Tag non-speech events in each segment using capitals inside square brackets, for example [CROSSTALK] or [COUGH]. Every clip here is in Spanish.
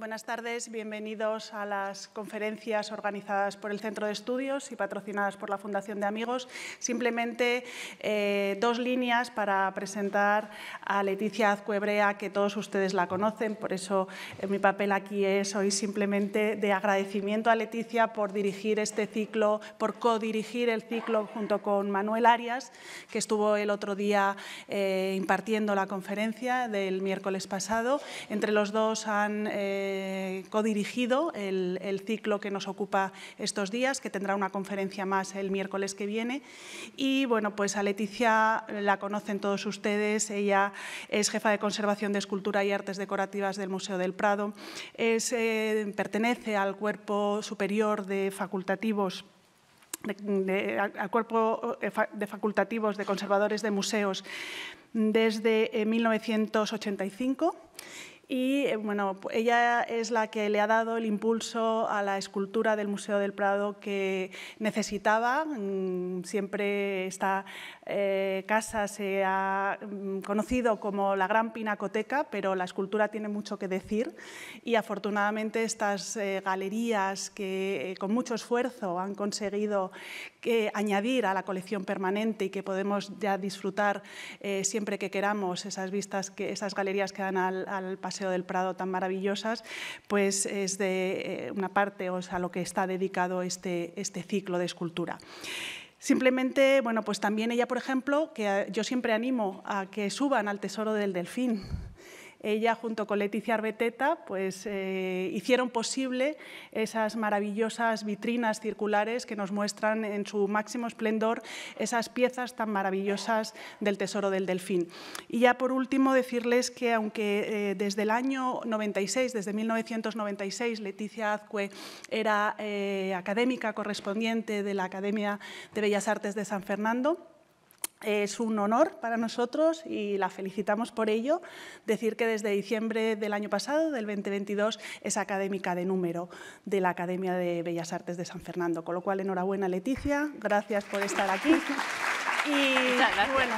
Buenas tardes, bienvenidos a las conferencias organizadas por el Centro de Estudios y patrocinadas por la Fundación de Amigos. Simplemente eh, dos líneas para presentar a Leticia Azcuebrea, que todos ustedes la conocen, por eso eh, mi papel aquí es hoy simplemente de agradecimiento a Leticia por dirigir este ciclo, por codirigir el ciclo junto con Manuel Arias, que estuvo el otro día eh, impartiendo la conferencia del miércoles pasado. Entre los dos han eh, codirigido el, ciclo que nos ocupa estos días, que tendrá una conferencia más el miércoles que viene. Y bueno, pues a Leticia la conocen todos ustedes, ella es jefa de conservación de escultura y artes decorativas del Museo del Prado, es, eh, pertenece al cuerpo superior de facultativos al cuerpo eh, de facultativos de conservadores de museos desde 1985 y eh, bueno, ella es la que le ha dado el impulso a la escultura del Museo del Prado que necesitaba. Mm, siempre está eh, casa se ha mm, conocido como la gran pinacoteca, pero la escultura tiene mucho que decir y afortunadamente estas eh, galerías que eh, con mucho esfuerzo han conseguido que añadir a la colección permanente y que podemos ya disfrutar siempre que queramos esas vistas, que, esas galerías que dan al, Paseo del Prado tan maravillosas, pues es de una parte o sea, a lo que está dedicado este, este ciclo de escultura. Simplemente, bueno, pues también ella, por ejemplo, que yo siempre animo a que suban al Tesoro del Delfín, ella junto con Leticia Arbeteta pues, eh, hicieron posible esas maravillosas vitrinas circulares que nos muestran en su máximo esplendor esas piezas tan maravillosas del Tesoro del Delfín. Y ya por último decirles que aunque eh, desde el año 96, desde 1996, Leticia Azcue era eh, académica correspondiente de la Academia de Bellas Artes de San Fernando, es un honor para nosotros y la felicitamos por ello decir que desde diciembre del año pasado, del 2022, es académica de número de la Academia de Bellas Artes de San Fernando. Con lo cual, enhorabuena Leticia, gracias por estar aquí. [LAUGHS] Y bueno,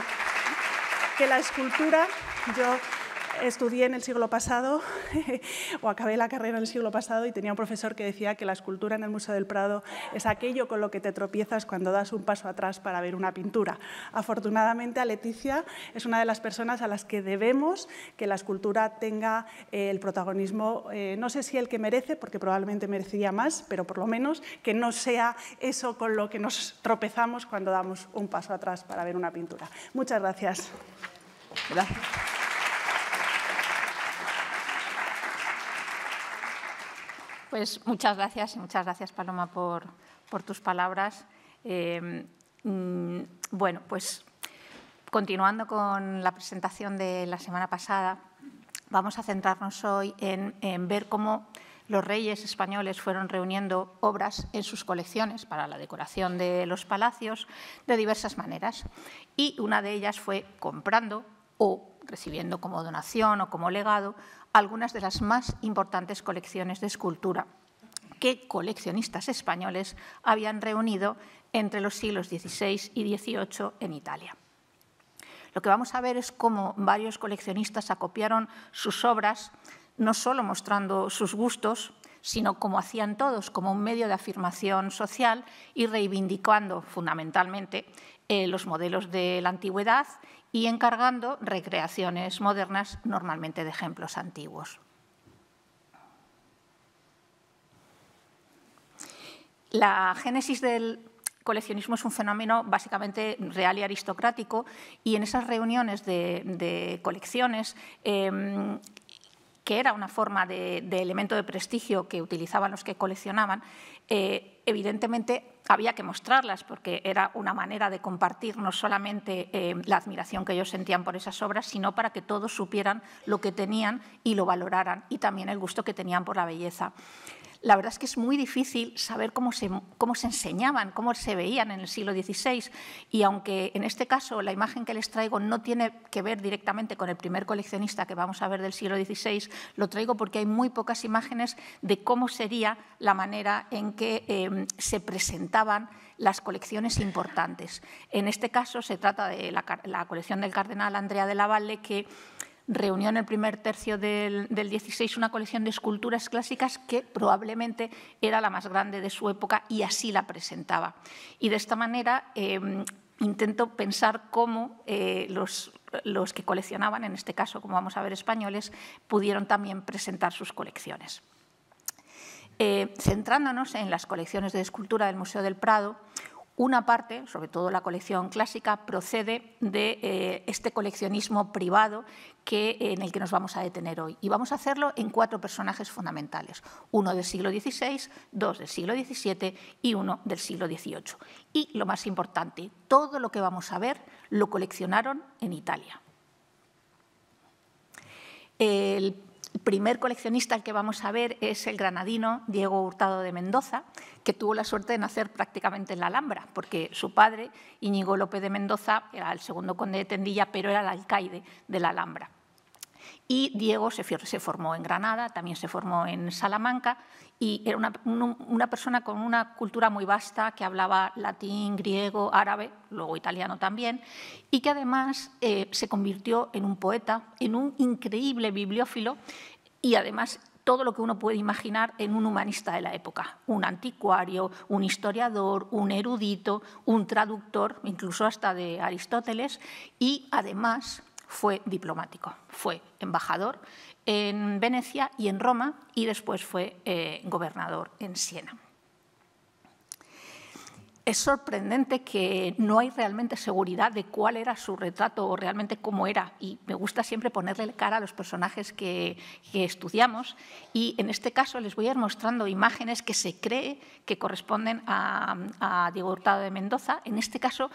que la escultura, yo estudié en el siglo pasado, [LAUGHS] o acabé la carrera en el siglo pasado, y tenía un profesor que decía que la escultura en el Museo del Prado es aquello con lo que te tropiezas cuando das un paso atrás para ver una pintura. Afortunadamente, a Leticia es una de las personas a las que debemos que la escultura tenga eh, el protagonismo, eh, no sé si el que merece, porque probablemente merecería más, pero por lo menos que no sea eso con lo que nos tropezamos cuando damos un paso atrás para ver una pintura. Muchas gracias. Gracias. Pues muchas gracias y muchas gracias, Paloma, por, tus palabras. Em, mm, bueno, pues continuando con la presentación de la semana pasada, vamos a centrarnos hoy en, en ver cómo los reyes españoles fueron reuniendo obras en sus colecciones para la decoración de los palacios de diversas maneras. Y una de ellas fue comprando o recibiendo como donación o como legado algunas de las más importantes colecciones de escultura que coleccionistas españoles habían reunido entre los siglos XVI y XVIII en Italia. Lo que vamos a ver es cómo varios coleccionistas acopiaron sus obras, no solo mostrando sus gustos, sino como hacían todos, como un medio de afirmación social y reivindicando fundamentalmente eh, los modelos de la antigüedad y encargando recreaciones modernas, normalmente de ejemplos antiguos. La génesis del coleccionismo es un fenómeno básicamente real y aristocrático y en esas reuniones de, colecciones em, que era una forma de, elemento de prestigio que utilizaban los que coleccionaban, eh, evidentemente había que mostrarlas porque era una manera de compartir no solamente eh, la admiración que ellos sentían por esas obras, sino para que todos supieran lo que tenían y lo valoraran y también el gusto que tenían por la belleza la verdad es que es muy difícil saber cómo se, enseñaban, cómo se veían en el siglo XVI. Y aunque en este caso la imagen que les traigo no tiene que ver directamente con el primer coleccionista que vamos a ver del siglo XVI, lo traigo porque hay muy pocas imágenes de cómo sería la manera en que em, se presentaban las colecciones importantes. En este caso se trata de la, la colección del cardenal Andrea de la Valle, que reunió en el primer tercio del, del, 16 una colección de esculturas clásicas que probablemente era la más grande de su época y así la presentaba. Y de esta manera em, intento pensar cómo eh, los, que coleccionaban, en este caso, como vamos a ver, españoles, pudieron también presentar sus colecciones. Eh, centrándonos en las colecciones de escultura del Museo del Prado, una parte, sobre todo la colección clásica, procede de eh, este coleccionismo privado que, eh, en el que nos vamos a detener hoy. Y vamos a hacerlo en cuatro personajes fundamentales. Uno del siglo XVI, dos del siglo XVII y uno del siglo XVIII. Y lo más importante, todo lo que vamos a ver lo coleccionaron en Italia. El el primer coleccionista al que vamos a ver es el granadino Diego Hurtado de Mendoza, que tuvo la suerte de nacer prácticamente en la Alhambra, porque su padre, Íñigo López de Mendoza, era el segundo conde de Tendilla, pero era el alcaide de la Alhambra y Diego se, formó en Granada, también se formó en Salamanca y era una, persona con una cultura muy vasta que hablaba latín, griego, árabe, luego italiano también, y que además eh, se convirtió en un poeta, en un increíble bibliófilo y además todo lo que uno puede imaginar en un humanista de la época, un anticuario, un historiador, un erudito, un traductor, incluso hasta de Aristóteles, y además fue diplomático, fue embajador en Venecia y en Roma y después fue eh, gobernador en Siena. Es sorprendente que no hay realmente seguridad de cuál era su retrato o realmente cómo era. Y me gusta siempre ponerle cara a los personajes que, estudiamos. Y en este caso les voy a ir mostrando imágenes que se cree que corresponden a, a Diego Hurtado de Mendoza. En este caso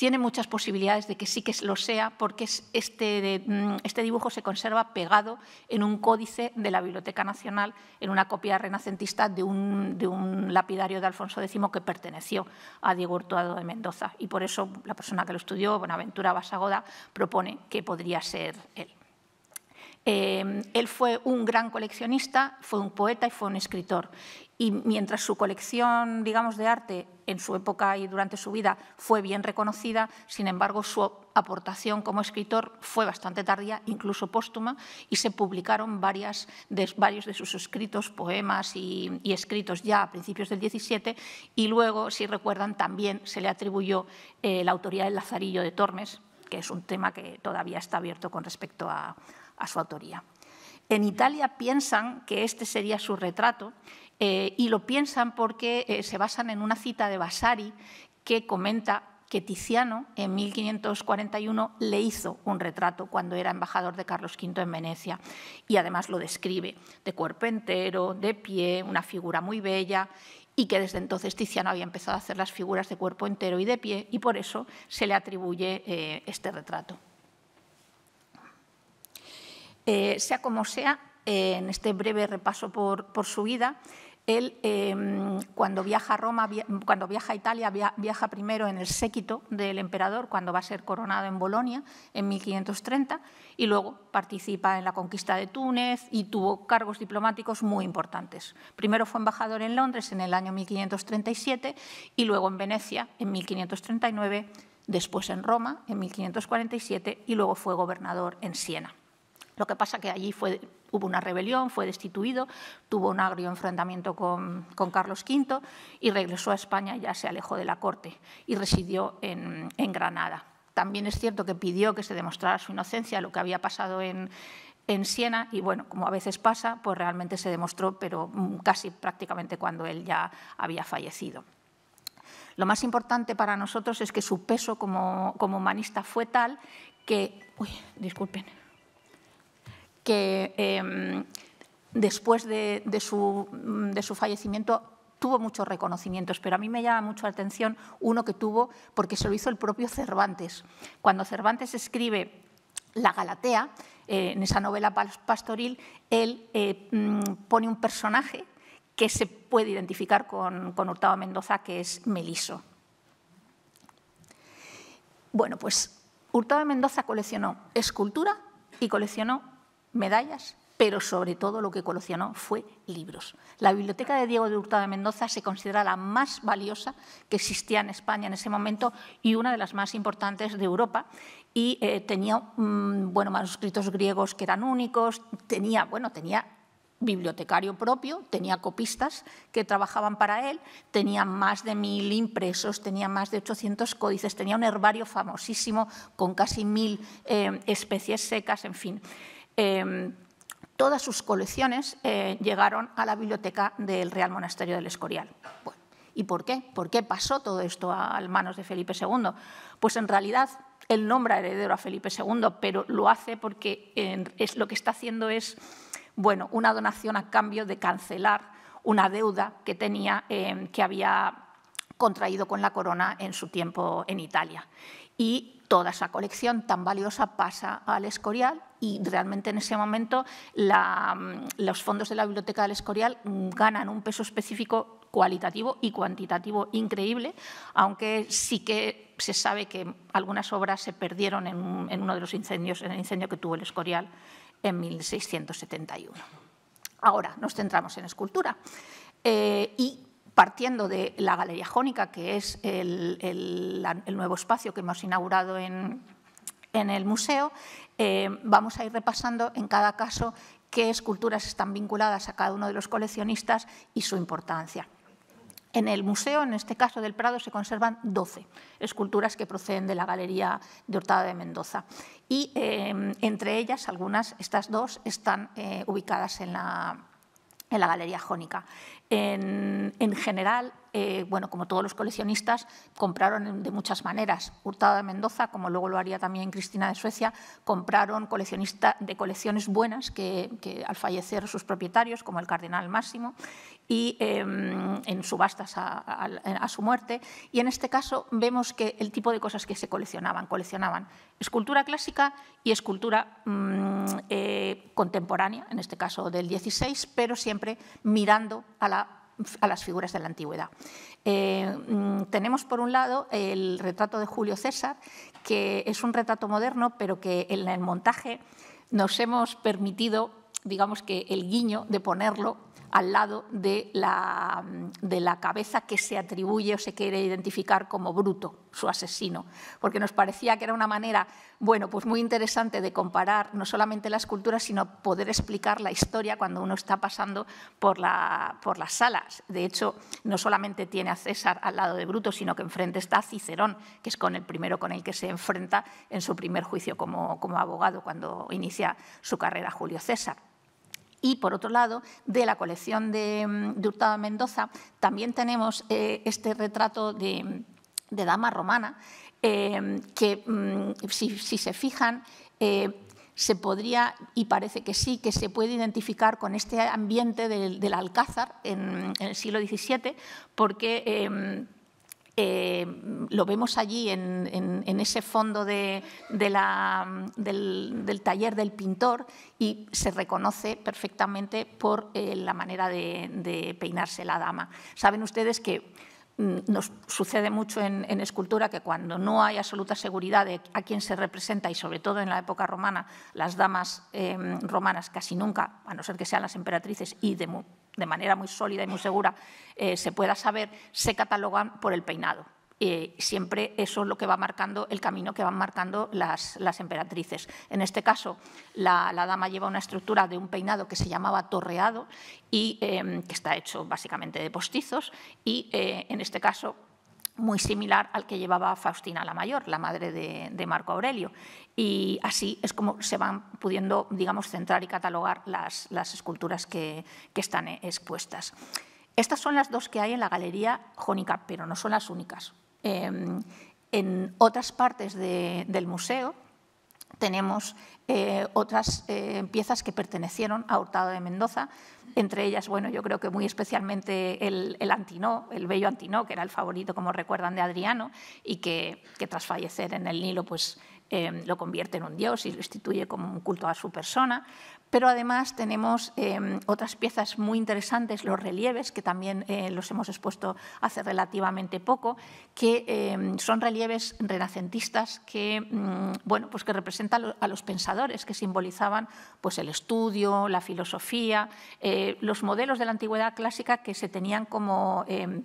tiene muchas posibilidades de que sí que lo sea, porque este, mm, este, dibujo se conserva pegado en un códice de la Biblioteca Nacional, en una copia renacentista de un, lapidario de Alfonso X que perteneció a Diego Hurtado de Mendoza. Y por eso la persona que lo estudió, Bonaventura Basagoda, propone que podría ser él. Eh, él fue un gran coleccionista, fue un poeta y fue un escritor y mientras su colección, digamos, de arte en su época y durante su vida fue bien reconocida, sin embargo, su aportación como escritor fue bastante tardía, incluso póstuma, y se publicaron varias de, varios de sus escritos, poemas y, escritos ya a principios del 17, y luego, si recuerdan, también se le atribuyó eh, la autoría del Lazarillo de Tormes, que es un tema que todavía está abierto con respecto a, a su autoría. En Italia piensan que este sería su retrato eh, y lo piensan porque eh, se basan en una cita de Vasari que comenta que Tiziano en 1541 le hizo un retrato cuando era embajador de Carlos V en Venecia y además lo describe de cuerpo entero, de pie, una figura muy bella y que desde entonces Tiziano había empezado a hacer las figuras de cuerpo entero y de pie y por eso se le atribuye eh, este retrato. sea como sea, en este breve repaso por su vida, él, em, cuando viaja a Roma, cuando viaja a Italia, viaja primero en el séquito del emperador, cuando va a ser coronado en Bolonia en 1530, y luego participa en la conquista de Túnez y tuvo cargos diplomáticos muy importantes. Primero fue embajador en Londres en el año 1537 y luego en Venecia en 1539, después en Roma en 1547 y luego fue gobernador en Siena. Lo que pasa que allí fue hubo una rebelión, fue destituido, tuvo un agrio enfrentamiento con, Carlos V y regresó a España, ya se alejó de la corte y residió en, Granada. También es cierto que pidió que se demostrara su inocencia, lo que había pasado en, Siena, y bueno, como a veces pasa, pues realmente se demostró, pero mm, casi prácticamente cuando él ya había fallecido. Lo más importante para nosotros es que su peso como, como humanista fue tal que, uy, disculpen, que em, después de, su, fallecimiento tuvo muchos reconocimientos, pero a mí me llama mucho la atención uno que tuvo porque se lo hizo el propio Cervantes. Cuando Cervantes escribe La Galatea, eh, en esa novela pastoril, él eh, mm, pone un personaje que se puede identificar con, con Hurtado Mendoza, que es Meliso. Bueno, pues Hurtado Mendoza coleccionó escultura y coleccionó medallas, pero sobre todo lo que coleccionó fue libros. La biblioteca de Diego de Hurtado de Mendoza se considera la más valiosa que existía en España en ese momento y una de las más importantes de Europa. Y eh, tenía mm, bueno, manuscritos griegos que eran únicos, tenía, bueno, tenía bibliotecario propio, tenía copistas que trabajaban para él, tenía más de mil impresos, tenía más de 800 códices, tenía un herbario famosísimo con casi mil eh, especies secas, en fin. Em, todas sus colecciones eh, llegaron a la biblioteca del Real Monasterio del Escorial. ¿Y por qué? ¿Por qué pasó todo esto a manos de Felipe II? Pues en realidad él nombra heredero a Felipe II, pero lo hace porque es, lo que está haciendo es bueno, una donación a cambio de cancelar una deuda que tenía, em, que había contraído con la corona en su tiempo en Italia. Y toda esa colección tan valiosa pasa al Escorial y realmente en ese momento mm, los fondos de la Biblioteca del Escorial ganan un peso específico cualitativo y cuantitativo increíble, aunque sí que se sabe que algunas obras se perdieron en, uno de los incendios, en el incendio que tuvo el Escorial en 1671. Ahora nos centramos en escultura eh, y partiendo de la Galería Jónica, que es el nuevo espacio que hemos inaugurado en, en el museo, eh, vamos a ir repasando en cada caso qué esculturas están vinculadas a cada uno de los coleccionistas y su importancia. En el museo, en este caso del Prado, se conservan 12 esculturas que proceden de la Galería de Hurtado de Mendoza. Y eh, entre ellas, algunas, estas dos, están eh, ubicadas en la, en la Galería Jónica. en general, eh, bueno, como todos los coleccionistas, compraron de muchas maneras. Hurtado de Mendoza, como luego lo haría también Cristina de Suecia, compraron coleccionista de colecciones buenas que, al fallecer sus propietarios, como el cardenal Máximo, y em, en subastas a, su muerte. Y en este caso vemos que el tipo de cosas que se coleccionaban, coleccionaban escultura clásica y escultura mm, eh, contemporánea, en este caso del 16, pero siempre mirando a la a las figuras de la antigüedad. Eh, mm, tenemos por un lado el retrato de Julio César, que es un retrato moderno, pero que en el montaje nos hemos permitido digamos que el guiño de ponerlo al lado de la, de la cabeza que se atribuye o se quiere identificar como Bruto, su asesino, porque nos parecía que era una manera, bueno, pues muy interesante de comparar no solamente las culturas, sino poder explicar la historia cuando uno está pasando por, la, por las salas. De hecho, no solamente tiene a César al lado de Bruto, sino que enfrente está Cicerón, que es con el primero con el que se enfrenta en su primer juicio como abogado cuando inicia su carrera Julio César. Y por otro lado, de la colección de, mm, Hurtado Mendoza también tenemos eh, este retrato de, dama romana, em, que mm, si, se fijan, eh, se podría, y parece que sí, que se puede identificar con este ambiente del, Alcázar en, el siglo XVII, porque em, eh, lo vemos allí en, ese fondo del, taller del pintor y se reconoce perfectamente por eh, la manera de, peinarse la dama. Saben ustedes que mm, nos sucede mucho en, escultura que cuando no hay absoluta seguridad de a quién se representa y sobre todo en la época romana, las damas em, romanas casi nunca, a no ser que sean las emperatrices y de de manera muy sólida y muy segura eh, se pueda saber, se catalogan por el peinado. y siempre eso es lo que va marcando el camino que van marcando las, emperatrices. En este caso, la, dama lleva una estructura de un peinado que se llamaba torreado y em, que está hecho básicamente de postizos y, eh, en este caso, muy similar al que llevaba Faustina la Mayor, la madre de, Marco Aurelio. Y así es como se van pudiendo, digamos, centrar y catalogar las, esculturas que, están expuestas. Estas son las dos que hay en la Galería Jónica, pero no son las únicas. Em, en otras partes del museo, tenemos eh, otras eh, piezas que pertenecieron a Hurtado de Mendoza, entre ellas, bueno, yo creo que muy especialmente el, el, Antinó, el bello Antinó, que era el favorito, como recuerdan, de Adriano, y que, tras fallecer en el Nilo, pues eh, lo convierte en un dios y lo instituye como un culto a su persona. Pero además tenemos em, otras piezas muy interesantes, los relieves, que también eh, los hemos expuesto hace relativamente poco, que em, son relieves renacentistas que, mm, pues que representan a los pensadores que simbolizaban pues, el estudio, la filosofía, eh, los modelos de la antigüedad clásica que se tenían como em,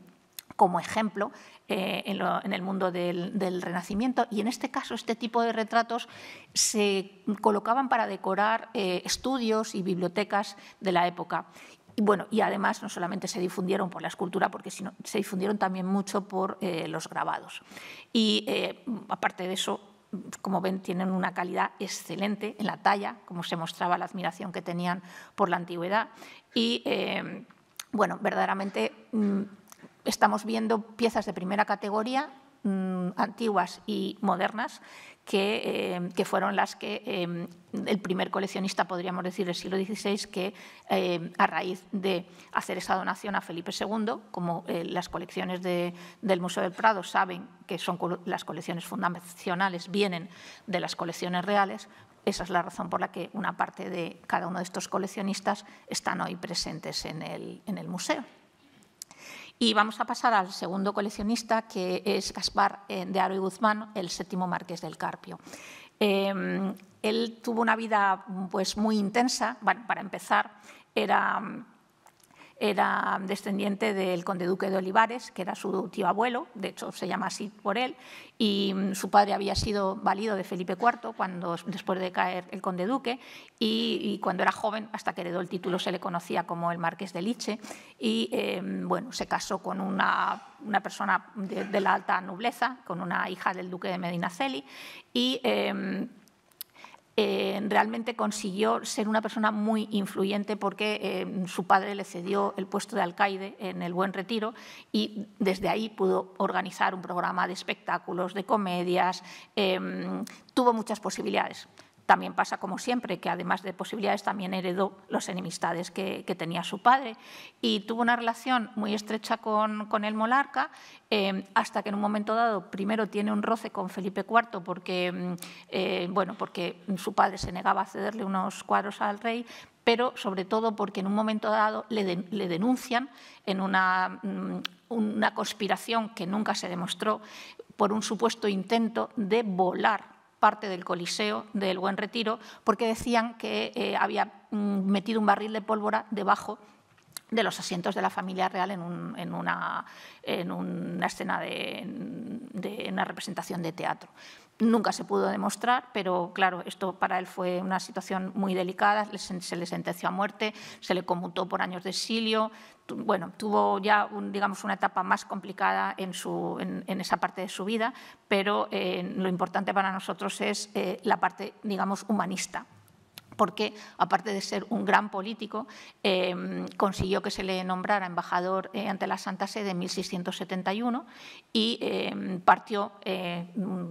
ejemplo eh, en, el mundo del, Renacimiento. Y en este caso, este tipo de retratos se colocaban para decorar eh, estudios y bibliotecas de la época. Y bueno, y además no solamente se difundieron por la escultura, porque sino, se difundieron también mucho por eh, los grabados. Y aparte de eso, como ven, tienen una calidad excelente en la talla, como se mostraba la admiración que tenían por la antigüedad. Y bueno, verdaderamente mm, estamos viendo piezas de primera categoría mm, antiguas y modernas que, eh, fueron las que eh, el primer coleccionista, podríamos decir, del siglo XVI, que eh, a raíz de hacer esa donación a Felipe II, como las colecciones del Museo del Prado saben que son las colecciones fundacionales, vienen de las colecciones reales, esa es la razón por la que una parte de cada uno de estos coleccionistas están hoy presentes en el museo. Y vamos a pasar al segundo coleccionista, que es Gaspar eh, de Aro y Guzmán, el séptimo marqués del Carpio. Em, él tuvo una vida pues, muy intensa. para empezar, era era descendiente del conde duque de Olivares, que era su tío abuelo, de hecho se llama así por él, y mm, su padre había sido valido de Felipe IV cuando, después de caer el conde duque, y, cuando era joven, hasta que heredó el título, se le conocía como el marqués de Liche, y em, bueno, se casó con una, persona de, la alta nobleza, con una hija del duque de Medinaceli, y... Em, eh, realmente consiguió ser una persona muy influyente porque eh, su padre le cedió el puesto de alcaide en el Buen Retiro y desde ahí pudo organizar un programa de espectáculos, de comedias, em, tuvo muchas posibilidades. También pasa, como siempre, que además de posibilidades también heredó las enemistades que, tenía su padre y tuvo una relación muy estrecha con, el monarca eh, hasta que en un momento dado primero tiene un roce con Felipe IV porque, mm, eh, bueno, porque su padre se negaba a cederle unos cuadros al rey, pero sobre todo porque en un momento dado le, denuncian en una, mm, una conspiración que nunca se demostró por un supuesto intento de volar parte del Coliseo del Buen Retiro porque decían que eh, había mm, metido un barril de pólvora debajo de los asientos de la familia real en, una, escena de, una representación de teatro. Nunca se pudo demostrar, pero claro, esto para él fue una situación muy delicada. Se le sentenció a muerte, se le conmutó por años de exilio. Bueno, tuvo ya, digamos, una etapa más complicada en, esa parte de su vida, pero eh, lo importante para nosotros es eh, la parte, digamos, humanista porque, aparte de ser un gran político, em, consiguió que se le nombrara embajador eh, ante la Santa Sede en 1671 y em, partió eh,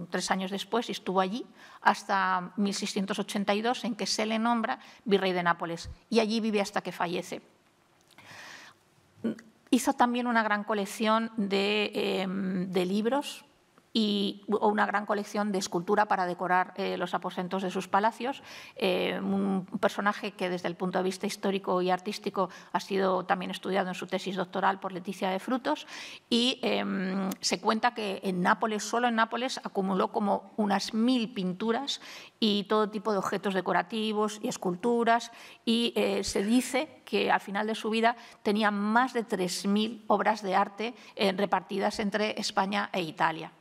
tres años después y estuvo allí hasta 1682, en que se le nombra virrey de Nápoles, y allí vive hasta que fallece. Hizo también una gran colección de em, libros y, una gran colección de escultura para decorar eh, los aposentos de sus palacios. Eh, un personaje que desde el punto de vista histórico y artístico ha sido también estudiado en su tesis doctoral por Leticia de Frutos y em, se cuenta que en Nápoles, solo en Nápoles, acumuló como unas mil pinturas y todo tipo de objetos decorativos y esculturas y eh, se dice que al final de su vida tenía más de 3.000 obras de arte repartidas entre España e Italia.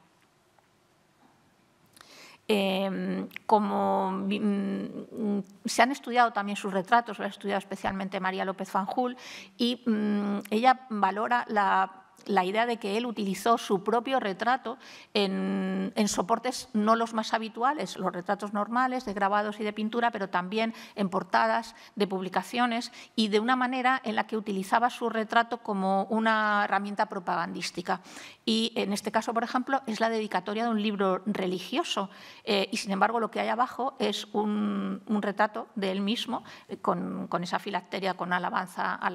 Em, como mm, se han estudiado también sus retratos, lo ha estudiado especialmente María López Fanjul, y mm, ella valora la la idea de que él utilizó su propio retrato en, soportes no los más habituales, los retratos normales de grabados y de pintura, pero también en portadas de publicaciones y de una manera en la que utilizaba su retrato como una herramienta propagandística. Y en este caso, por ejemplo, es la dedicatoria de un libro religioso eh, y, sin embargo, lo que hay abajo es un, retrato de él mismo eh, con, esa filacteria, con alabanza a,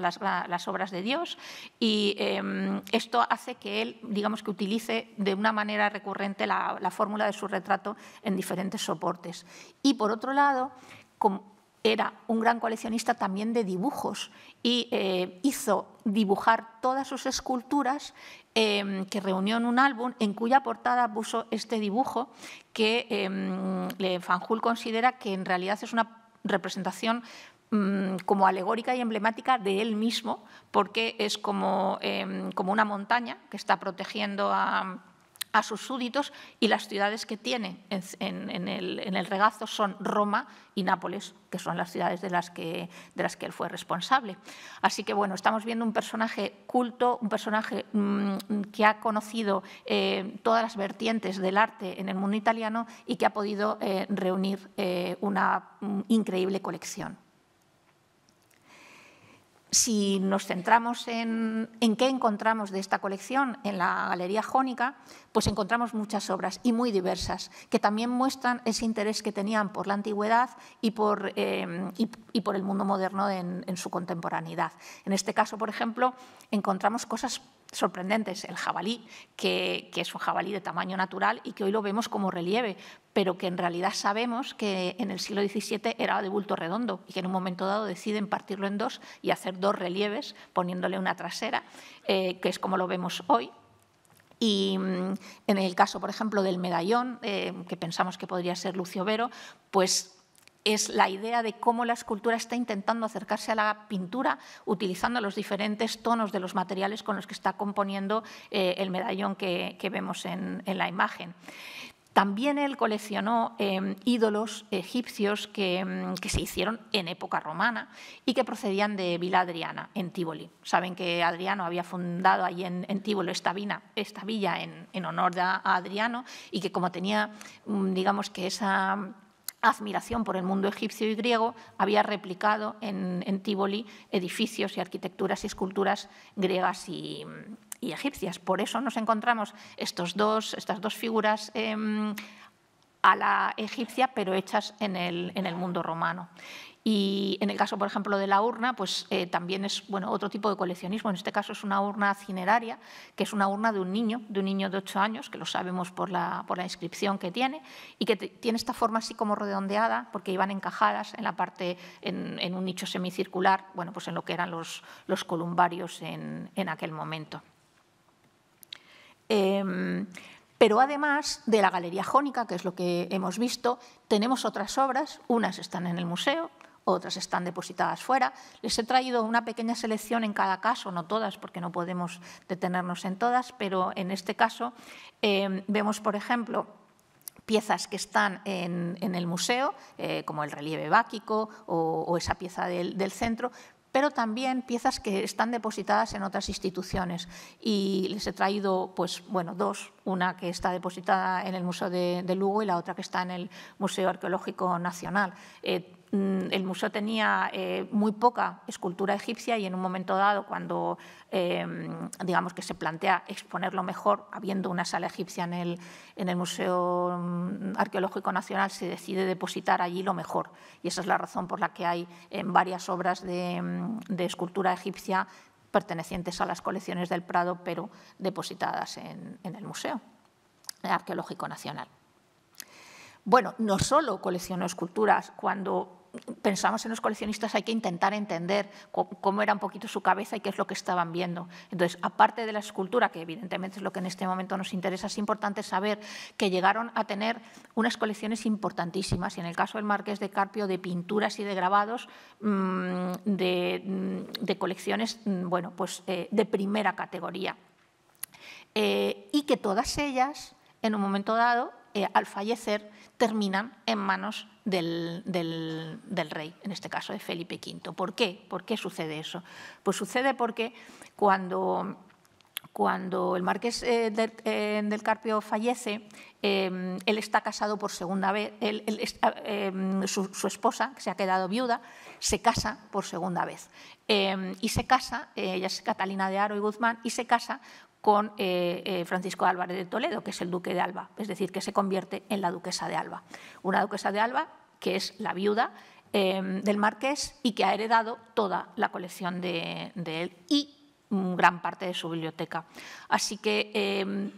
las, obras de Dios y... Eh, Em, esto hace que él, digamos que utilice de una manera recurrente la, fórmula de su retrato en diferentes soportes. Y por otro lado, era un gran coleccionista también de dibujos y eh, hizo dibujar todas sus esculturas em, que reunió en un álbum en cuya portada puso este dibujo que eh, Fanjul considera que en realidad es una representación Mm, como alegórica y emblemática de él mismo, porque es como, em, una montaña que está protegiendo a, sus súditos y las ciudades que tiene en, el, regazo son Roma y Nápoles, que son las ciudades de las, que, él fue responsable. Así que bueno, estamos viendo un personaje culto, un personaje mm, que ha conocido eh, todas las vertientes del arte en el mundo italiano y que ha podido eh, reunir eh, una mm, increíble colección. Si nos centramos en, qué encontramos de esta colección en la Galería Jónica, pues encontramos muchas obras y muy diversas, que también muestran ese interés que tenían por la antigüedad y por, em, el mundo moderno en, en su contemporaneidad. En este caso, por ejemplo, encontramos cosas sorprendentes. El jabalí, que, es un jabalí de tamaño natural y que hoy lo vemos como relieve, pero que en realidad sabemos que en el siglo XVII era de bulto redondo y que en un momento dado deciden partirlo en dos y hacer dos relieves poniéndole una trasera, eh, que es como lo vemos hoy, y mm, en el caso, por ejemplo, del medallón, eh, que pensamos que podría ser Lucio Vero, pues es la idea de cómo la escultura está intentando acercarse a la pintura utilizando los diferentes tonos de los materiales con los que está componiendo eh, el medallón que, vemos en, la imagen. También él coleccionó eh, ídolos egipcios mm, que, se hicieron en época romana y que procedían de Villa Adriana, en Tívoli. Saben que Adriano había fundado allí en, Tivoli esta, villa en, en honor a Adriano y que como tenía, mm, digamos que esa admiración por el mundo egipcio y griego, había replicado en, Tíboli edificios y arquitecturas y esculturas griegas y, egipcias. Por eso nos encontramos estos dos, estas dos figuras em, a la egipcia, pero hechas en el mundo romano. Y en el caso, por ejemplo, de la urna, pues eh, también es bueno, otro tipo de coleccionismo. En este caso es una urna cineraria, que es una urna de un niño, de un niño de ocho años, que lo sabemos por la, inscripción que tiene, y que tiene esta forma así como redondeada, porque iban encajadas en la parte, en, un nicho semicircular, bueno, pues en lo que eran los, columbarios en, aquel momento. Em, pero además de la Galería Jónica, que es lo que hemos visto, tenemos otras obras, unas están en el museo, otras están depositadas fuera. Les he traído una pequeña selección en cada caso, no todas, porque no podemos detenernos en todas, pero en este caso em, vemos, por ejemplo, piezas que están en, el museo, eh, como el relieve báquico o, esa pieza del, centro, pero también piezas que están depositadas en otras instituciones. Y les he traído pues, bueno, dos, una que está depositada en el Museo de, Lugo y la otra que está en el Museo Arqueológico Nacional. Eh, Mm, el museo tenía eh, muy poca escultura egipcia y en un momento dado, cuando em, digamos que se plantea exponerlo mejor, habiendo una sala egipcia en el, en el Museo mm, Arqueológico Nacional, se decide depositar allí lo mejor. Y esa es la razón por la que hay en em, varias obras mm, de, escultura egipcia pertenecientes a las colecciones del Prado, pero depositadas en, en el Museo Arqueológico Nacional. Bueno, no solo coleccionó esculturas, cuando pensamos en los coleccionistas, hay que intentar entender cómo era un poquito su cabeza y qué es lo que estaban viendo. Entonces, aparte de la escultura, que evidentemente es lo que en este momento nos interesa, es importante saber que llegaron a tener unas colecciones importantísimas, y en el caso del Marqués de Carpio, de pinturas y de grabados, mm, mm, de, colecciones, mm, bueno, pues eh, de primera categoría. Eh, y que todas ellas, en un momento dado, eh, al fallecer, terminan en manos del, rey, en este caso de Felipe V. ¿Por qué? ¿Por qué sucede eso? Pues sucede porque cuando, cuando el marqués eh, eh, del, Carpio fallece, eh, él está casado por segunda vez, ah, su, su, esposa, que se ha quedado viuda, se casa por segunda vez. y se casa, ella es Catalina de Aro y Guzmán, y se casa con eh, eh, Francisco Álvarez de Toledo, que es el duque de Alba, es decir, que se convierte en la duquesa de Alba. Una duquesa de Alba que es la viuda em, del marqués y que ha heredado toda la colección de, él y gran parte de su biblioteca. Así que em,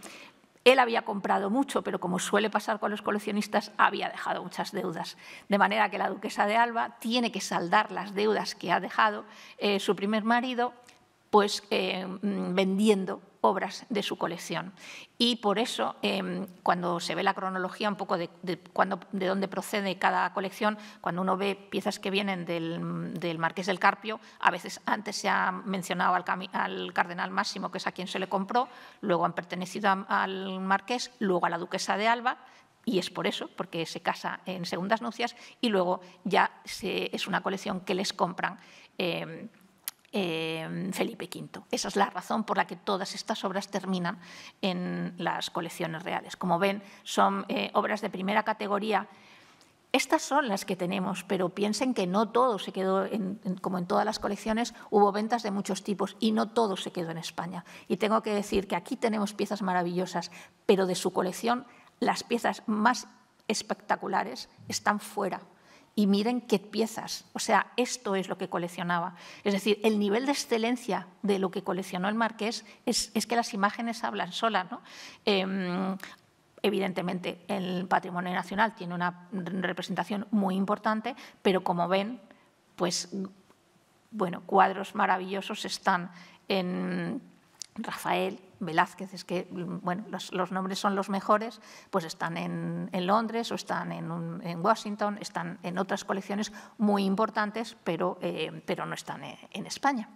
él había comprado mucho, pero como suele pasar con los coleccionistas, había dejado muchas deudas. De manera que la duquesa de Alba tiene que saldar las deudas que ha dejado eh, su primer marido, pues em, vendiendo obras de su colección. Y por eso, em, cuando se ve la cronología un poco de, cuando, de, dónde procede cada colección, cuando uno ve piezas que vienen del, Marqués del Carpio, a veces antes se ha mencionado al, Cardenal Máximo, que es a quien se le compró, luego han pertenecido al Marqués, luego a la Duquesa de Alba, y es por eso, porque se casa en segundas nupcias y luego ya es una colección que les compran. Em, Em, Felipe V. Esa es la razón por la que todas estas obras terminan en las colecciones reales. Como ven, son eh, obras de primera categoría. Estas son las que tenemos, pero piensen que no todo se quedó, como en todas las colecciones, hubo ventas de muchos tipos y no todo se quedó en España. Y tengo que decir que aquí tenemos piezas maravillosas, pero de su colección las piezas más espectaculares están fuera y miren qué piezas. O sea, esto es lo que coleccionaba. Es decir, el nivel de excelencia de lo que coleccionó el marqués es, que las imágenes hablan solas. Em, evidentemente, el patrimonio nacional tiene una representación muy importante, pero como ven, pues, bueno, cuadros maravillosos están en Rafael, Velázquez, es que bueno, los, nombres son los mejores, pues están en, Londres o están en, Washington, están en otras colecciones muy importantes, pero, eh, pero no están en, España.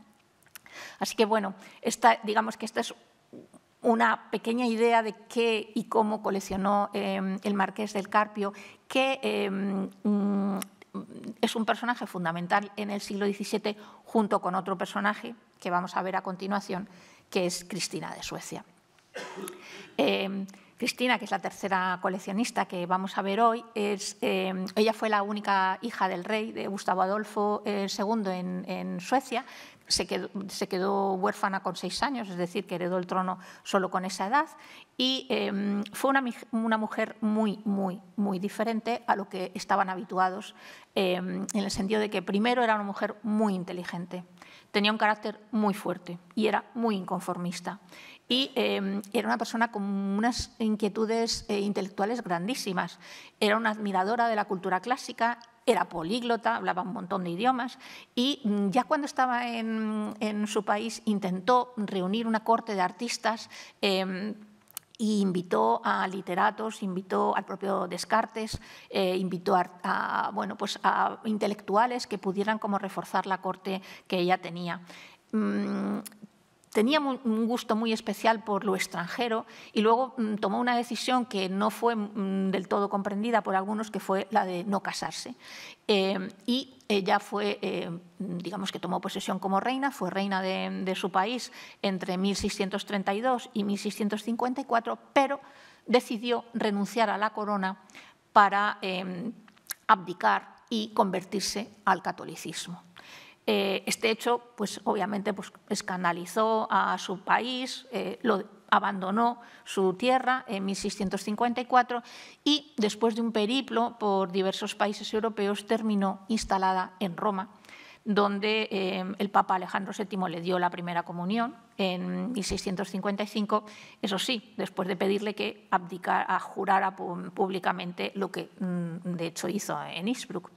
Así que bueno, digamos que esta es una pequeña idea de qué y cómo coleccionó em, el marqués del Carpio, que em, mm, es un personaje fundamental en el siglo XVII junto con otro personaje que vamos a ver a continuación, que es Cristina de Suecia. Em, Cristina, que es la tercera coleccionista que vamos a ver hoy, es, em, ella fue la única hija del rey de Gustavo Adolfo II eh, en, Suecia, se quedó, huérfana con seis años, es decir, que heredó el trono solo con esa edad, y em, fue una, mujer muy, muy, muy diferente a lo que estaban habituados, en el sentido de que primero era una mujer muy inteligente, tenía un carácter muy fuerte y era muy inconformista. Y em, era una persona con unas inquietudes eh, intelectuales grandísimas. Era una admiradora de la cultura clásica, era políglota, hablaba un montón de idiomas y mm, ya cuando estaba en, su país intentó reunir una corte de artistas. Em, y invitó a literatos, invitó al propio Descartes, eh, invitó a, bueno, pues a intelectuales que pudieran como reforzar la corte que ella tenía. Mm, tenía un gusto muy especial por lo extranjero y luego mm, tomó una decisión que no fue mm, del todo comprendida por algunos, que fue la de no casarse. Eh, y ella fue, eh, digamos que tomó posesión como reina, fue reina de, su país entre 1632 y 1654, pero decidió renunciar a la corona para eh, abdicar y convertirse al catolicismo. Eh, este hecho, pues obviamente, pues, escandalizó a su país, abandonó su tierra en 1654 y, después de un periplo por diversos países europeos, terminó instalada en Roma, donde eh, el Papa Alejandro VII le dio la primera comunión en 1655, eso sí, después de pedirle que abdicara, jurara públicamente lo que mm, de hecho hizo en Innsbruck.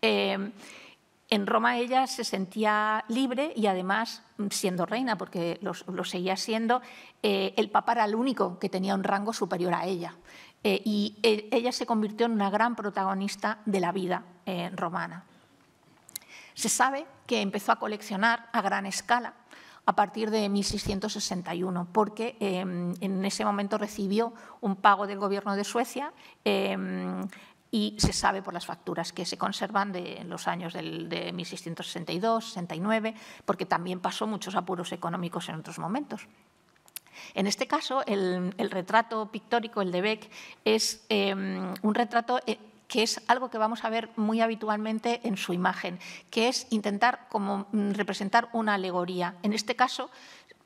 Eh, en Roma ella se sentía libre y además mm, siendo reina, porque lo, seguía siendo, eh, el papa era el único que tenía un rango superior a ella. Eh, y e, ella se convirtió en una gran protagonista de la vida eh, romana. Se sabe que empezó a coleccionar a gran escala a partir de 1661, porque em, en ese momento recibió un pago del gobierno de Suecia em, y se sabe por las facturas que se conservan de los años de 1662, 69, porque también pasó muchos apuros económicos en otros momentos. En este caso, el, retrato pictórico, el de Beck, es em, un retrato eh, que es algo que vamos a ver muy habitualmente en su imagen, que es intentar como mm, representar una alegoría. En este caso,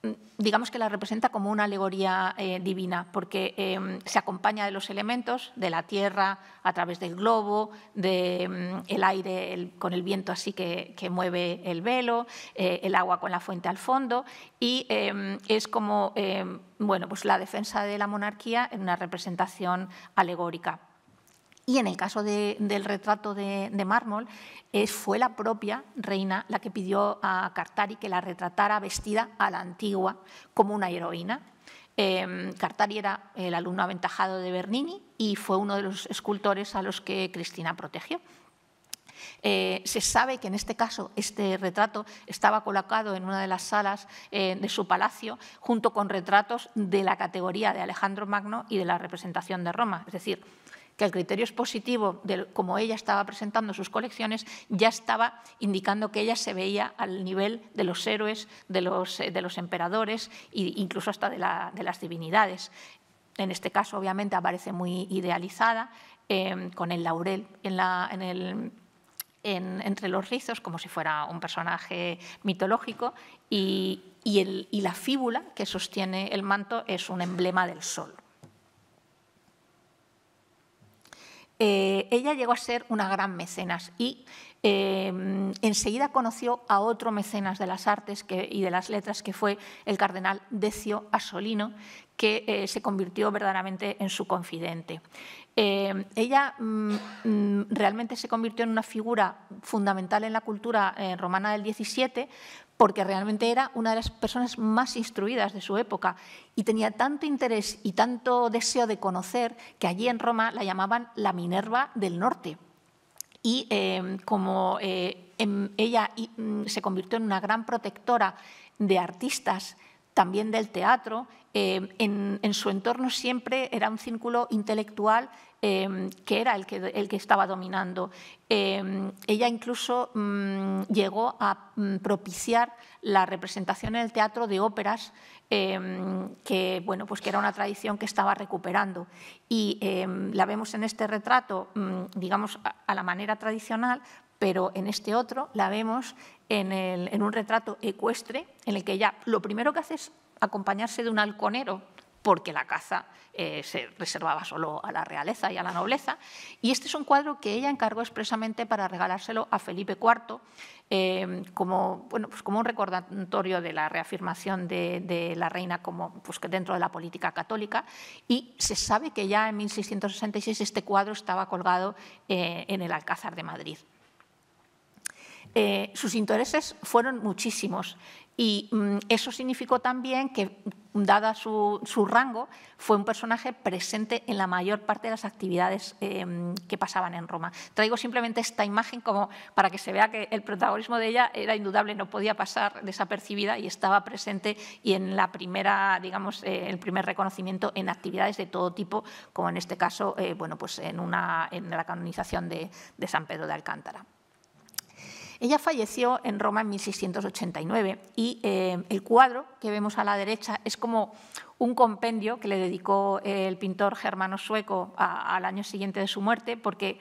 mm, digamos que la representa como una alegoría eh, divina, porque em, se acompaña de los elementos, de la tierra a través del globo, del mm, el aire con el viento así que, que mueve el velo, eh, el agua con la fuente al fondo, y em, es como em, bueno, pues la defensa de la monarquía en una representación alegórica. Y en el caso del retrato de, mármol, eh, fue la propia reina la que pidió a Cartari que la retratara vestida a la antigua como una heroína. Em, Cartari era el alumno aventajado de Bernini y fue uno de los escultores a los que Cristina protegió. Eh, se sabe que en este caso este retrato estaba colocado en una de las salas eh, de su palacio junto con retratos de la categoría de Alejandro Magno y de la representación de Roma. Es decir, que el criterio positivo de como ella estaba presentando sus colecciones, ya estaba indicando que ella se veía al nivel de los héroes, de los, eh, emperadores e incluso hasta de, las divinidades. En este caso, obviamente, aparece muy idealizada, em, con el laurel entre los rizos, como si fuera un personaje mitológico, y la fíbula que sostiene el manto es un emblema del sol. Eh, ella llegó a ser una gran mecenas y em, enseguida conoció a otro mecenas de las artes y de las letras, que fue el cardenal Decio Asolino, que eh, se convirtió verdaderamente en su confidente. Em, ella mm, mm, realmente se convirtió en una figura fundamental en la cultura eh, romana del XVII, porque realmente era una de las personas más instruidas de su época y tenía tanto interés y tanto deseo de conocer que allí en Roma la llamaban la Minerva del Norte. Y eh, como eh, ella mm, se convirtió en una gran protectora de artistas, también del teatro, eh, en, en, su entorno siempre era un círculo intelectual Em, que era el que, el que estaba dominando. Em, ella incluso mm, llegó a mm, propiciar la representación en el teatro de óperas, em, que, bueno, pues que era una tradición que estaba recuperando. Y la vemos en este retrato, mm, digamos, a, la manera tradicional, pero en este otro la vemos en, en, un retrato ecuestre en el que ella lo primero que hace es acompañarse de un halconero porque la caza eh, se reservaba solo a la realeza y a la nobleza. Y este es un cuadro que ella encargó expresamente para regalárselo a Felipe IV em, como, bueno, pues como un recordatorio de la reafirmación de, la reina como, pues que dentro de la política católica. Y se sabe que ya en 1666 este cuadro estaba colgado eh, en el Alcázar de Madrid. Eh, sus intereses fueron muchísimos y mm, eso significó también que, dada su, rango, fue un personaje presente en la mayor parte de las actividades em, que pasaban en Roma. Traigo simplemente esta imagen como para que se vea que el protagonismo de ella era indudable, no podía pasar desapercibida y estaba presente y en la primera, digamos, eh, el primer reconocimiento en actividades de todo tipo, como en este caso, eh, bueno, pues en, la canonización de San Pedro de Alcántara. Ella falleció en Roma en 1689 y eh, el cuadro que vemos a la derecha es como un compendio que le dedicó eh, el pintor germano sueco al año siguiente de su muerte porque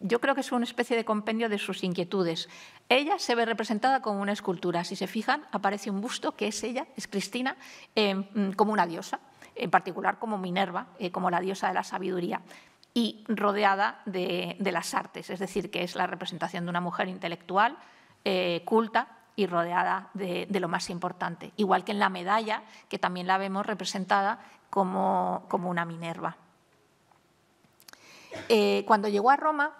yo creo que es una especie de compendio de sus inquietudes. Ella se ve representada como una escultura. Si se fijan, aparece un busto que es ella, es Cristina, eh, mm, como una diosa, en particular como Minerva, como la diosa de la sabiduría y rodeada de, las artes, es decir, que es la representación de una mujer intelectual, eh, culta y rodeada de, lo más importante, igual que en la medalla, que también la vemos representada como, una Minerva. Eh, cuando llegó a Roma,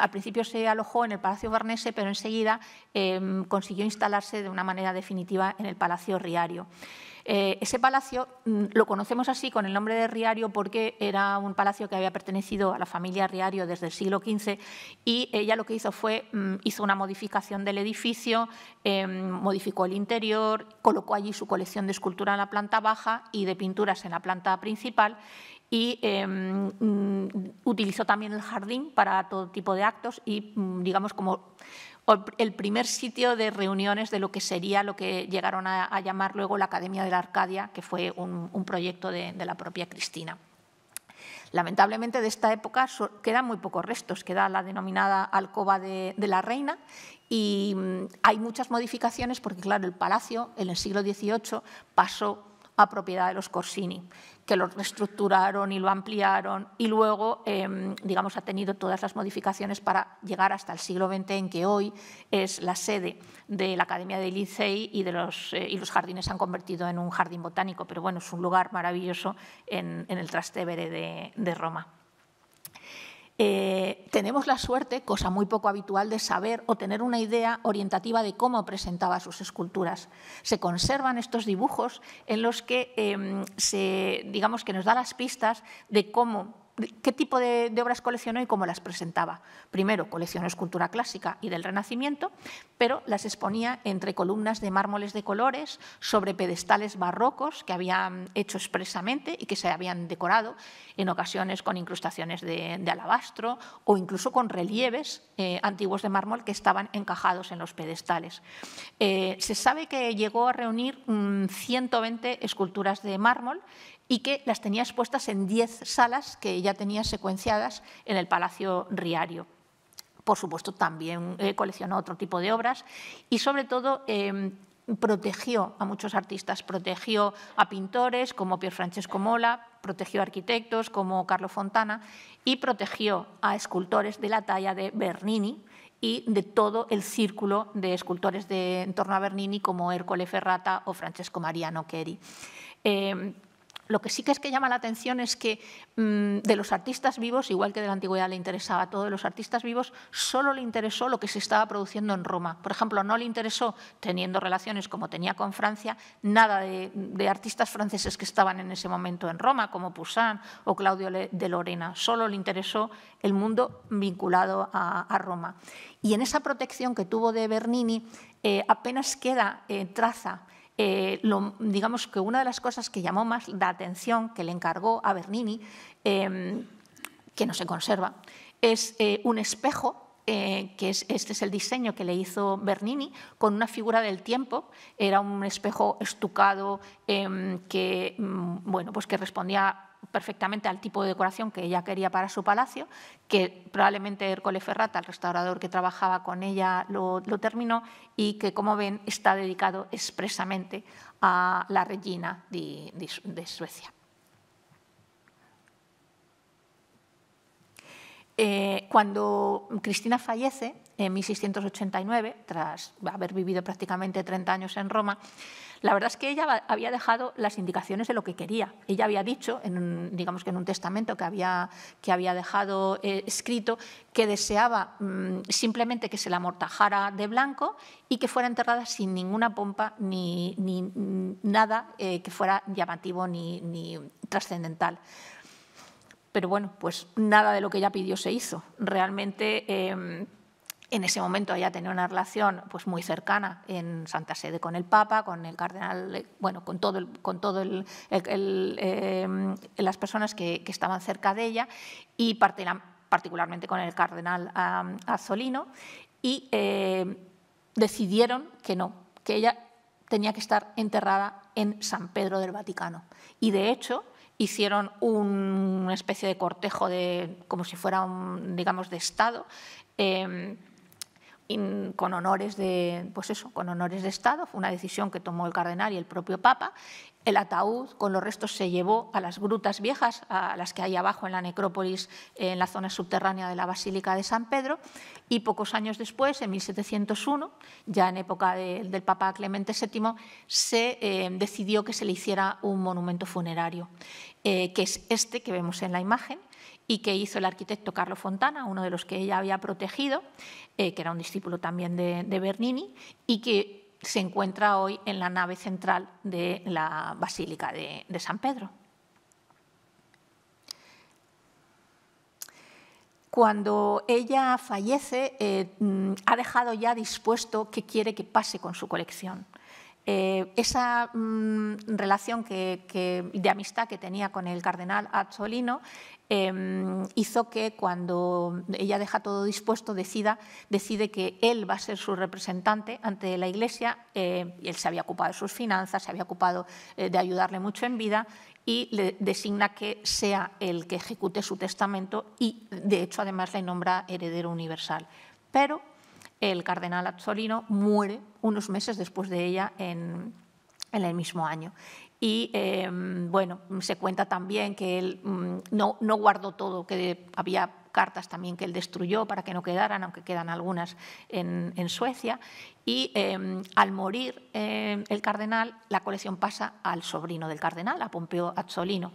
al principio se alojó en el Palacio Barnese, pero enseguida em, consiguió instalarse de una manera definitiva en el Palacio Riario. Eh, ese palacio mm, lo conocemos así con el nombre de Riario porque era un palacio que había pertenecido a la familia Riario desde el siglo XV y ella lo que hizo fue, mm, hizo una modificación del edificio, em, modificó el interior, colocó allí su colección de escultura en la planta baja y de pinturas en la planta principal y em, mm, utilizó también el jardín para todo tipo de actos y, digamos, como el primer sitio de reuniones de lo que sería lo que llegaron a, llamar luego la Academia de la Arcadia, que fue un, proyecto de, la propia Cristina. Lamentablemente de esta época quedan muy pocos restos, queda la denominada alcoba de, de, la reina y mm, hay muchas modificaciones porque, claro, el palacio en el siglo XVIII pasó a propiedad de los Corsini que lo reestructuraron y lo ampliaron y luego, em, digamos, ha tenido todas las modificaciones para llegar hasta el siglo XX en que hoy es la sede de la Academia de y, de los, eh, y los jardines se han convertido en un jardín botánico, pero bueno, es un lugar maravilloso en, el Trastevere de Roma. Eh, tenemos la suerte, cosa muy poco habitual, de saber o tener una idea orientativa de cómo presentaba sus esculturas. Se conservan estos dibujos en los que em, se, digamos que nos da las pistas de cómo qué tipo de, obras coleccionó y cómo las presentaba. Primero, coleccionó escultura clásica y del Renacimiento, pero las exponía entre columnas de mármoles de colores, sobre pedestales barrocos que habían hecho expresamente y que se habían decorado, en ocasiones con incrustaciones de, alabastro o incluso con relieves eh, antiguos de mármol que estaban encajados en los pedestales. Eh, se sabe que llegó a reunir 120 mm, esculturas de mármol y que las tenía expuestas en 10 salas que ella tenía secuenciadas en el Palacio Riario. Por supuesto, también eh, coleccionó otro tipo de obras y, sobre todo, em, protegió a muchos artistas, protegió a pintores como Pier Francesco Mola, protegió a arquitectos como Carlo Fontana y protegió a escultores de la talla de Bernini y de todo el círculo de escultores de en torno a Bernini como Ercole Ferrata o Francesco Mariano Cheri. Em, lo que sí que es que llama la atención es que mm, de los artistas vivos, igual que de la antigüedad le interesaba a todos los artistas vivos, solo le interesó lo que se estaba produciendo en Roma. Por ejemplo, no le interesó, teniendo relaciones como tenía con Francia, nada de, artistas franceses que estaban en ese momento en Roma, como Poussin o Claudio de Lorena. Solo le interesó el mundo vinculado a, Roma. Y en esa protección que tuvo de Bernini eh, apenas queda eh, traza eh, lo, digamos que una de las cosas que llamó más la atención, que le encargó a Bernini, em, que no se conserva, es eh, un espejo eh, que es, este es el diseño que le hizo Bernini, con una figura del tiempo. Era un espejo estucado em, que, mm, bueno, pues que respondía perfectamente al tipo de decoración que ella quería para su palacio, que probablemente Hércole Ferrata, el restaurador que trabajaba con ella, lo, terminó y que, como ven, está dedicado expresamente a la Regina de, Suecia. Eh, cuando Cristina fallece en 1689, tras haber vivido prácticamente 30 años en Roma, la verdad es que ella había dejado las indicaciones de lo que quería. Ella había dicho, en un, digamos que en un testamento que había, que había dejado eh, escrito, que deseaba mm, simplemente que se la amortajara de blanco y que fuera enterrada sin ninguna pompa ni, mm, nada eh, que fuera llamativo ni, trascendental pero bueno, pues nada de lo que ella pidió se hizo. Realmente em, en ese momento ella tenía una relación pues, muy cercana en Santa Sede con el Papa, con el cardenal, eh, bueno, con todo, con todo eh, las personas que, estaban cerca de ella y particularmente con el cardenal Azolino, y eh, decidieron que no, que ella tenía que estar enterrada en San Pedro del Vaticano. Y de hecho, hicieron una especie de cortejo de como si fuera un digamos de estado em, con honores de, pues eso, con honores de Estado, fue una decisión que tomó el cardenal y el propio Papa. El ataúd con los restos se llevó a las grutas viejas, a las que hay abajo en la necrópolis, en la zona subterránea de la Basílica de San Pedro, y pocos años después, en 1701, ya en época del Papa Clemente VII, se eh, decidió que se le hiciera un monumento funerario, eh, que es este que vemos en la imagen, y que hizo el arquitecto Carlo Fontana, uno de los que ella había protegido, eh, que era un discípulo también de, Bernini, y que se encuentra hoy en la nave central de la Basílica de, San Pedro. cuando ella fallece, eh, mm, ha dejado ya dispuesto qué quiere que pase con su colección. Eh, esa mm, relación que, de amistad que tenía con el cardenal Azzolino Em, hizo que cuando ella deja todo dispuesto, decida, decide que él va a ser su representante ante la Iglesia. Eh, él se había ocupado de sus finanzas, se había ocupado eh, de ayudarle mucho en vida y le designa que sea el que ejecute su testamento y, de hecho, además le nombra heredero universal. Pero el cardenal Azzolino muere unos meses después de ella en el mismo año. Y em, bueno, se cuenta también que él mm, no, guardó todo, que había cartas también que él destruyó para que no quedaran, aunque quedan algunas en, Suecia. Y em, al morir em, el cardenal, la colección pasa al sobrino del cardenal, a Pompeo Azzolino.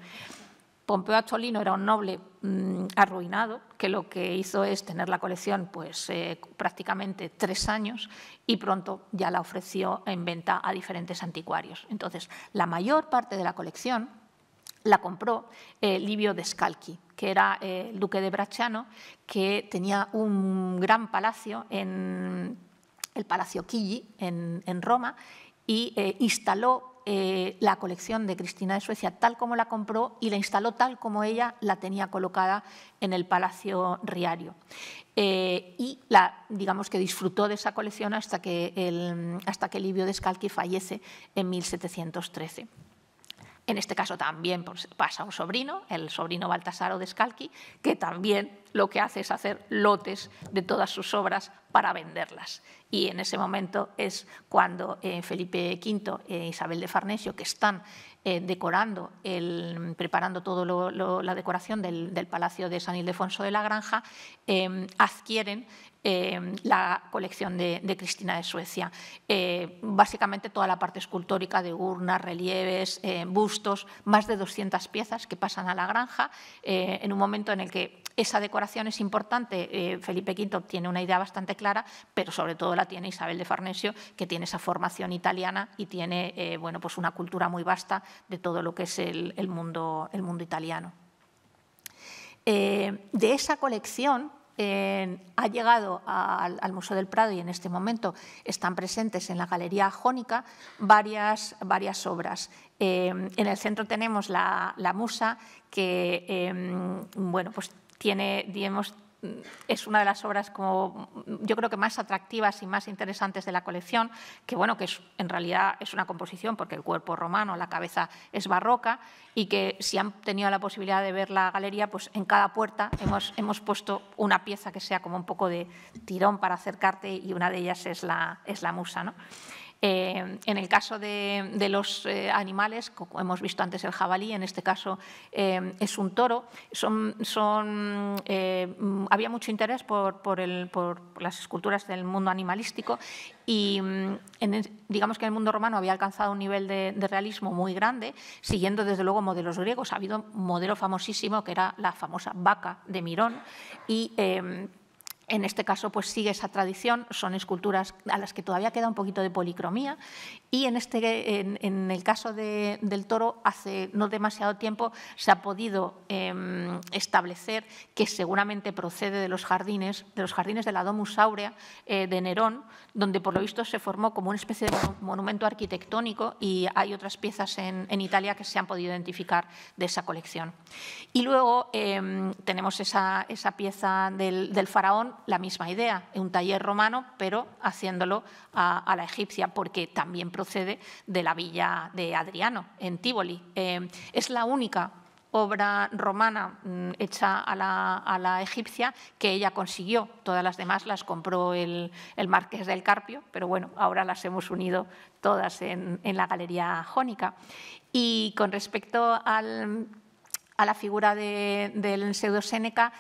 Pompeo Acholino era un noble mm, arruinado, que lo que hizo es tener la colección pues, eh, prácticamente tres años y pronto ya la ofreció en venta a diferentes anticuarios. Entonces, la mayor parte de la colección la compró eh, Livio Descalchi, que era eh, el duque de Bracciano, que tenía un gran palacio en el Palacio Chigi, en, en Roma, y instaló eh, la colección de Cristina de Suecia tal como la compró y la instaló tal como ella la tenía colocada en el Palacio Riario. Eh, y la, digamos que disfrutó de esa colección hasta que, hasta que Livio de Scalchi fallece en 1713. En este caso también pues, pasa un sobrino, el sobrino Baltasaro de que también lo que hace es hacer lotes de todas sus obras para venderlas. Y en ese momento es cuando eh, Felipe V e Isabel de Farnesio, que están eh, decorando, el, preparando toda la decoración del, Palacio de San Ildefonso de la Granja, eh, adquieren Em, la colección de, Cristina de Suecia. Eh, básicamente toda la parte escultórica de urnas, relieves, eh, bustos, más de 200 piezas que pasan a la granja eh, en un momento en el que esa decoración es importante. Felipe V tiene una idea bastante clara, pero sobre todo la tiene Isabel de Farnesio, que tiene esa formación italiana y tiene bueno, pues una cultura muy vasta de todo lo que es mundo, el mundo, italiano. de esa colección ha llegado al, Museo del Prado y en este momento están presentes en la Galería Jónica varias, varias obras. Em, en el centro tenemos la, Musa, que em, bueno, pues tiene, digamos, es una de las obras como mm, yo creo que más atractivas y más interesantes de la colección, que bueno, que es, en realidad es una composición porque el cuerpo romano, la cabeza es barroca y que si han tenido la posibilidad de ver la galería, pues en cada puerta hemos, puesto una pieza que sea como un poco de tirón para acercarte y una de ellas es la, es la musa. ¿no? Eh, en el caso de, los eh, animales, como hemos visto antes el jabalí, en este caso eh, es un toro, había mucho interés por, las esculturas del mundo animalístico y mm, digamos que el mundo romano había alcanzado un nivel de, realismo muy grande, siguiendo desde luego modelos griegos. Ha habido un modelo famosísimo que era la famosa vaca de Mirón y en este caso, pues sigue esa tradición, son esculturas a las que todavía queda un poquito de policromía y en, este, en, el caso del toro, hace no demasiado tiempo se ha podido em, establecer que seguramente procede de los jardines, de los jardines de la Domus Aurea eh, de Nerón, donde por lo visto se formó como una especie de monumento arquitectónico y hay otras piezas en, Italia que se han podido identificar de esa colección. Y luego em, tenemos esa, pieza del faraón la misma idea, un taller romano, pero haciéndolo a, la egipcia, porque también procede de la villa de Adriano, en Tívoli. Em, es la única obra romana mm, hecha a la, egipcia que ella consiguió. Todas las demás las compró el, marqués del Carpio, pero bueno, ahora las hemos unido todas en, la Galería Jónica. Y con respecto a la figura del pseudo Séneca,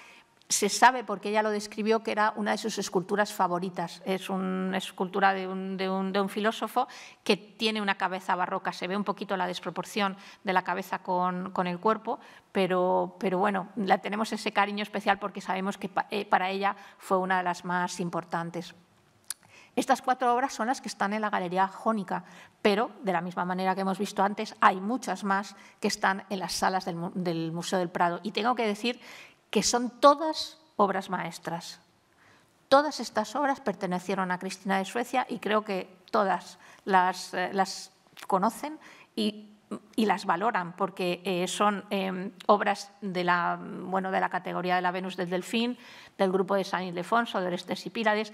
se sabe, porque ella lo describió, que era una de sus esculturas favoritas. Es una escultura de un, filósofo que tiene una cabeza barroca. Se ve un poquito la desproporción de la cabeza con, el cuerpo, pero, pero bueno, la tenemos ese cariño especial porque sabemos que eh, para ella fue una de las más importantes. Estas cuatro obras son las que están en la Galería Jónica, pero de la misma manera que hemos visto antes, hay muchas más que están en las salas del, del Museo del Prado. Y tengo que decir que son todas obras maestras. Todas estas obras pertenecieron a Cristina de Suecia y creo que todas las, eh, conocen y, las valoran porque eh, son em, obras de la, bueno, de la categoría de la Venus del Delfín, del grupo de San Ildefonso, de Orestes y Pílades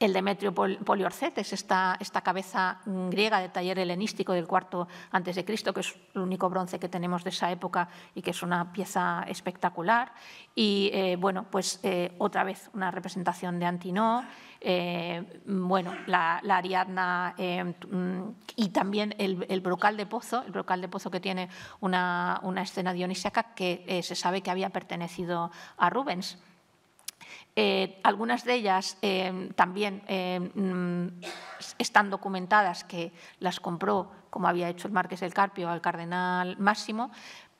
el Demetrio Poliorcetes, esta, cabeza griega de taller helenístico del cuarto antes de Cristo, que es el único bronce que tenemos de esa época y que es una pieza espectacular. Y eh, bueno, pues eh, otra vez una representación de Antinó, eh, bueno, la, Ariadna y también el, brocal de pozo, el brocal de pozo que tiene una, una escena dionisíaca que se sabe que había pertenecido a Rubens. Eh, algunas de ellas eh, también eh, mm, están documentadas que las compró, como había hecho el marqués del Carpio, al cardenal Máximo,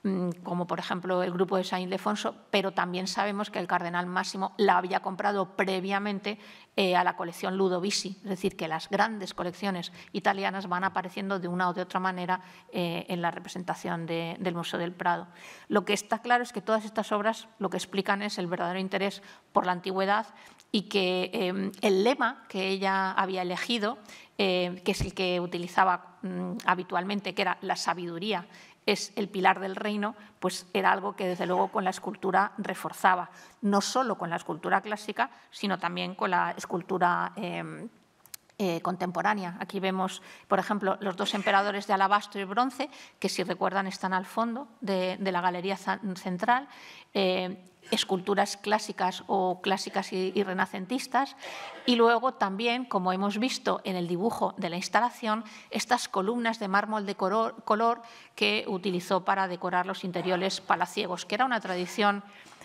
Mm, como por ejemplo el grupo de San Ildefonso, pero también sabemos que el cardenal Máximo la había comprado previamente eh, a la colección Ludovisi, es decir, que las grandes colecciones italianas van apareciendo de una o de otra manera eh, en la representación del Museo del Prado. Lo que está claro es que todas estas obras lo que explican es el verdadero interés por la antigüedad y que eh, el lema que ella había elegido que es el que utilizaba mm, habitualmente, que era la sabiduría es el pilar del reino, pues era algo que desde luego con la escultura reforzaba, no solo con la escultura clásica, sino también con la escultura eh, eh, contemporánea. Aquí vemos, por ejemplo, los dos emperadores de alabastro y bronce, que si recuerdan están al fondo de, la galería central. Eh, esculturas clásicas o clásicas y, renacentistas, y luego también, como hemos visto en el dibujo de la instalación, estas columnas de mármol de color, que utilizó para decorar los interiores palaciegos, que era una tradición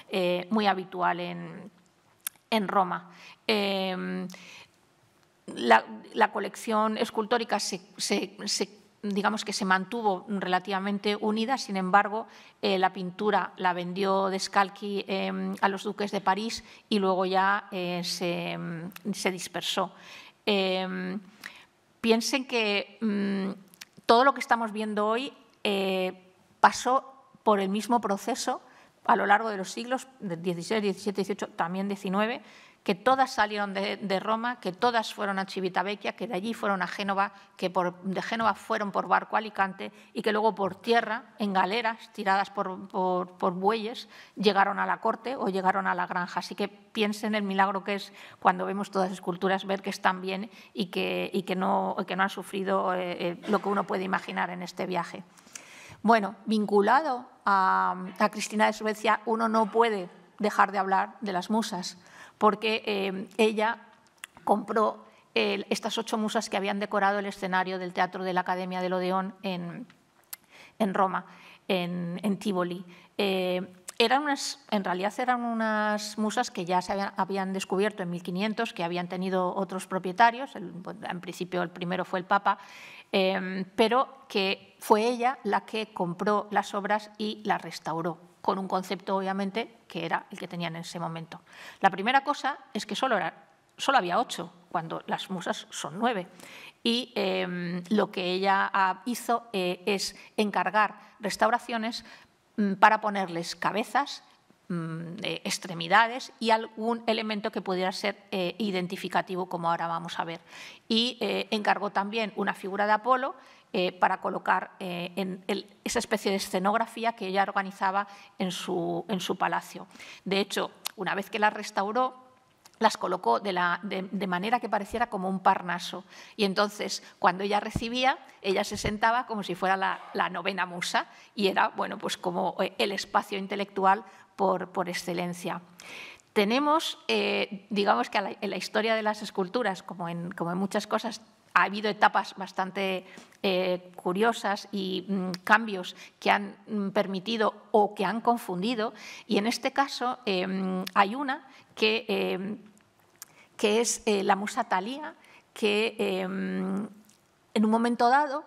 eh, muy habitual en, Roma. Em, la, colección escultórica se digamos que se mantuvo relativamente unida, sin embargo, eh, la pintura la vendió Descalqui eh, a los duques de París y luego ya eh, mm, se, dispersó. piensen que mm, todo lo que estamos viendo hoy pasó por el mismo proceso a lo largo de los siglos, 16, 17, 18, también 19, que todas salieron de, Roma, que todas fueron a Civitavecchia, que de allí fueron a Génova, que por, de Génova fueron por barco a Alicante y que luego por tierra, en galeras tiradas por, bueyes, llegaron a la corte o llegaron a la granja. Así que piensen el milagro que es cuando vemos todas las esculturas, ver que están bien y que, no, han sufrido eh, eh, lo que uno puede imaginar en este viaje. Bueno, vinculado a Cristina de Suecia, uno no puede dejar de hablar de las musas porque eh, ella compró eh, estas ocho musas que habían decorado el escenario del Teatro de la Academia del Odeón en, Roma, en, en Tivoli. Eh, en realidad eran unas musas que ya se habían, descubierto en 1500, que habían tenido otros propietarios, en principio el primero fue el Papa, pero que fue ella la que compró las obras y las restauró con un concepto, obviamente, que era el que tenían en ese momento. La primera cosa es que solo, había ocho, cuando las musas son nueve. Y em, lo que ella ah, hizo eh, es encargar restauraciones mm, para ponerles cabezas, mm, extremidades y algún elemento que pudiera ser eh, identificativo, como ahora vamos a ver. Y eh, encargó también una figura de Apolo eh, para colocar eh, en esa especie de escenografía que ella organizaba en su, en su palacio. De hecho, una vez que la restauró, las colocó de, la, de, manera que pareciera como un parnaso. Y entonces, cuando ella recibía, ella se sentaba como si fuera la, novena musa y era, bueno, pues como eh, el espacio intelectual por, por excelencia. Tenemos, digamos que en la historia de las esculturas, como en, como en muchas cosas, ha habido etapas bastante eh, curiosas y mm, cambios que han mm, permitido o que han confundido. Y en este caso eh, mm, hay una que, eh, que es la musa Talía, que en un momento dado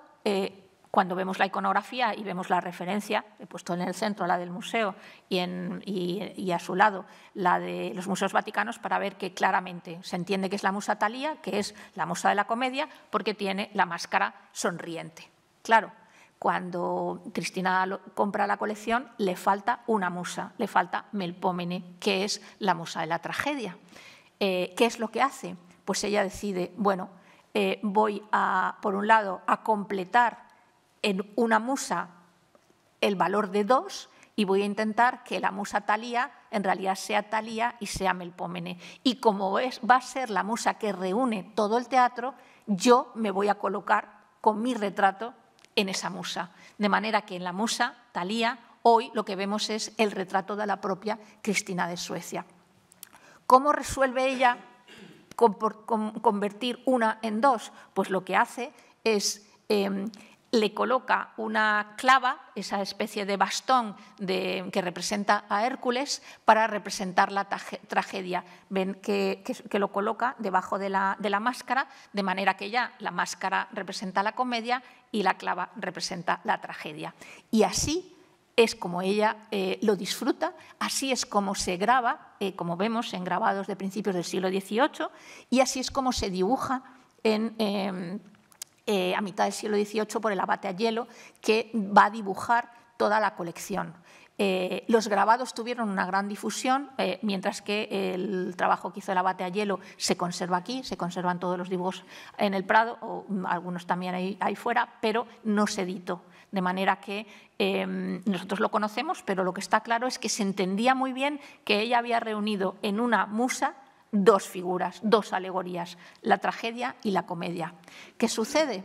cuando vemos la iconografía y vemos la referencia, he puesto en el centro la del museo y, a su lado la de los museos vaticanos para ver que claramente se entiende que es la musa Talía, que es la musa de la comedia, porque tiene la máscara sonriente. Claro, cuando Cristina compra la colección, le falta una musa, le falta Melpómene, que es la musa de la tragedia. Eh, ¿Qué es lo que hace? Pues ella decide, bueno, eh, voy a, por un lado, a completar en una musa el valor de dos y voy a intentar que la musa Thalía en realidad sea Thalía y sea Melpómene. Y como es, va a ser la musa que reúne todo el teatro, yo me voy a colocar con mi retrato en esa musa. De manera que en la musa Thalía hoy lo que vemos es el retrato de la propia Cristina de Suecia. ¿Cómo resuelve ella convertir una en dos? Pues lo que hace es em, le coloca una clava, esa especie de bastón que representa a Hércules, para representar la tragedia. Ven que, lo coloca debajo de la, máscara, de manera que ya la máscara representa la comedia y la clava representa la tragedia. Y así es como ella eh, lo disfruta, así es como se graba, eh, como vemos en grabados de principios del siglo XVIII, y así es como se dibuja en, em, eh, a mitad del siglo XVIII por el abate a hielo, que va a dibujar toda la colección. Eh, los grabados tuvieron una gran difusión, eh, mientras que el trabajo que hizo el abate a hielo se conserva aquí, se conservan todos los dibujos en el Prado, o mm, algunos también ahí, fuera, pero no se editó. De manera que em, nosotros lo conocemos, pero lo que está claro es que se entendía muy bien que ella había reunido en una musa dos figuras, dos alegorías, la tragedia y la comedia. ¿Qué sucede?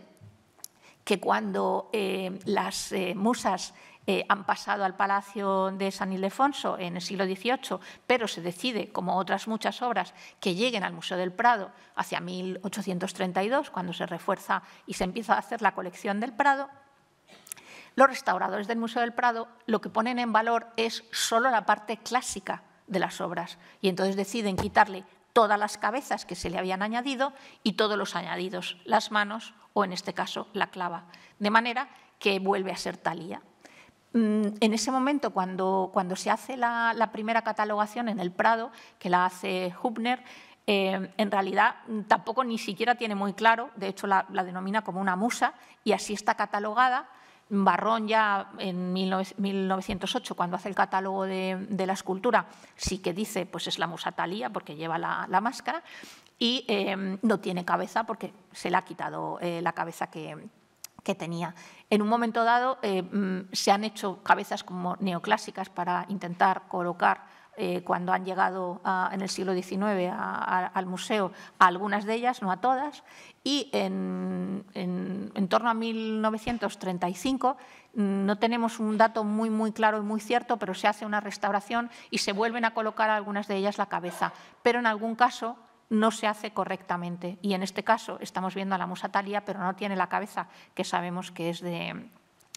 Que cuando eh, las eh, musas eh, han pasado al Palacio de San Ildefonso en el siglo XVIII, pero se decide, como otras muchas obras, que lleguen al Museo del Prado hacia 1832, cuando se refuerza y se empieza a hacer la colección del Prado, los restauradores del Museo del Prado lo que ponen en valor es solo la parte clásica de las obras y entonces deciden quitarle todas las cabezas que se le habían añadido y todos los añadidos, las manos o en este caso la clava, de manera que vuelve a ser Talía. Mm, en ese momento, cuando, cuando se hace la, primera catalogación en el Prado, que la hace Hubner, eh, en realidad mm, tampoco ni siquiera tiene muy claro, de hecho la denomina como una musa y así está catalogada, Barrón ya en 1908, cuando hace el catálogo de, la escultura, sí que dice, pues es la musa Talía porque lleva la, máscara y em, no tiene cabeza porque se le ha quitado eh, la cabeza que, tenía. En un momento dado eh, mm, se han hecho cabezas como neoclásicas para intentar colocar eh, cuando han llegado en el siglo XIX al museo, a algunas de ellas, no a todas, y en, torno a 1935 mm, no tenemos un dato muy, muy claro y muy cierto, pero se hace una restauración y se vuelven a colocar a algunas de ellas la cabeza, pero en algún caso no se hace correctamente. Y en este caso estamos viendo a la musa Talía, pero no tiene la cabeza que sabemos que es de,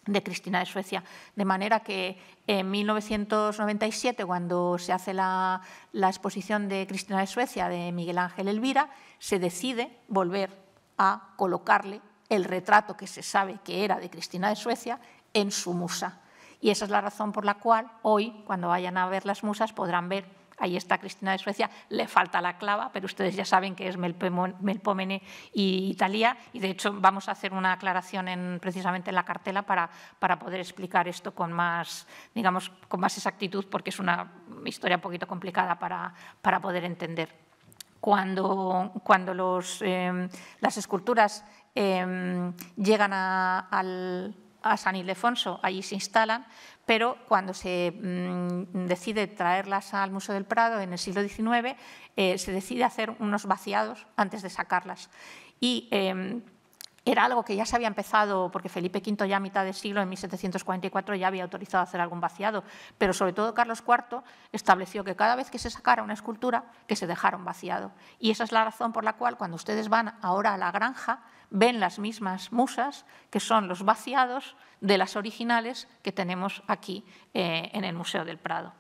de Cristina de Suecia. De manera que en 1997, cuando se hace la, la, exposición de Cristina de Suecia de Miguel Ángel Elvira, se decide volver a colocarle el retrato que se sabe que era de Cristina de Suecia en su musa. Y esa es la razón por la cual hoy, cuando vayan a ver las musas, podrán ver Ahí está Cristina de Suecia, le falta la clava, pero ustedes ya saben que es Melpomene y Italia, y de hecho vamos a hacer una aclaración en, precisamente en la cartela para, para poder explicar esto con más, digamos, con más exactitud, porque es una historia un poquito complicada para, para poder entender. Cuando, cuando los, em, las esculturas em, llegan al, a San Ildefonso, allí se instalan, pero cuando se mm, decide traerlas al Museo del Prado en el siglo XIX, eh, se decide hacer unos vaciados antes de sacarlas. Y em, era algo que ya se había empezado, porque Felipe V ya a mitad del siglo, en 1744, ya había autorizado hacer algún vaciado, pero sobre todo Carlos IV estableció que cada vez que se sacara una escultura, que se dejara un vaciado. Y esa es la razón por la cual cuando ustedes van ahora a la granja, ven las mismas musas, que son los vaciados de las originales que tenemos aquí eh, en el Museo del Prado.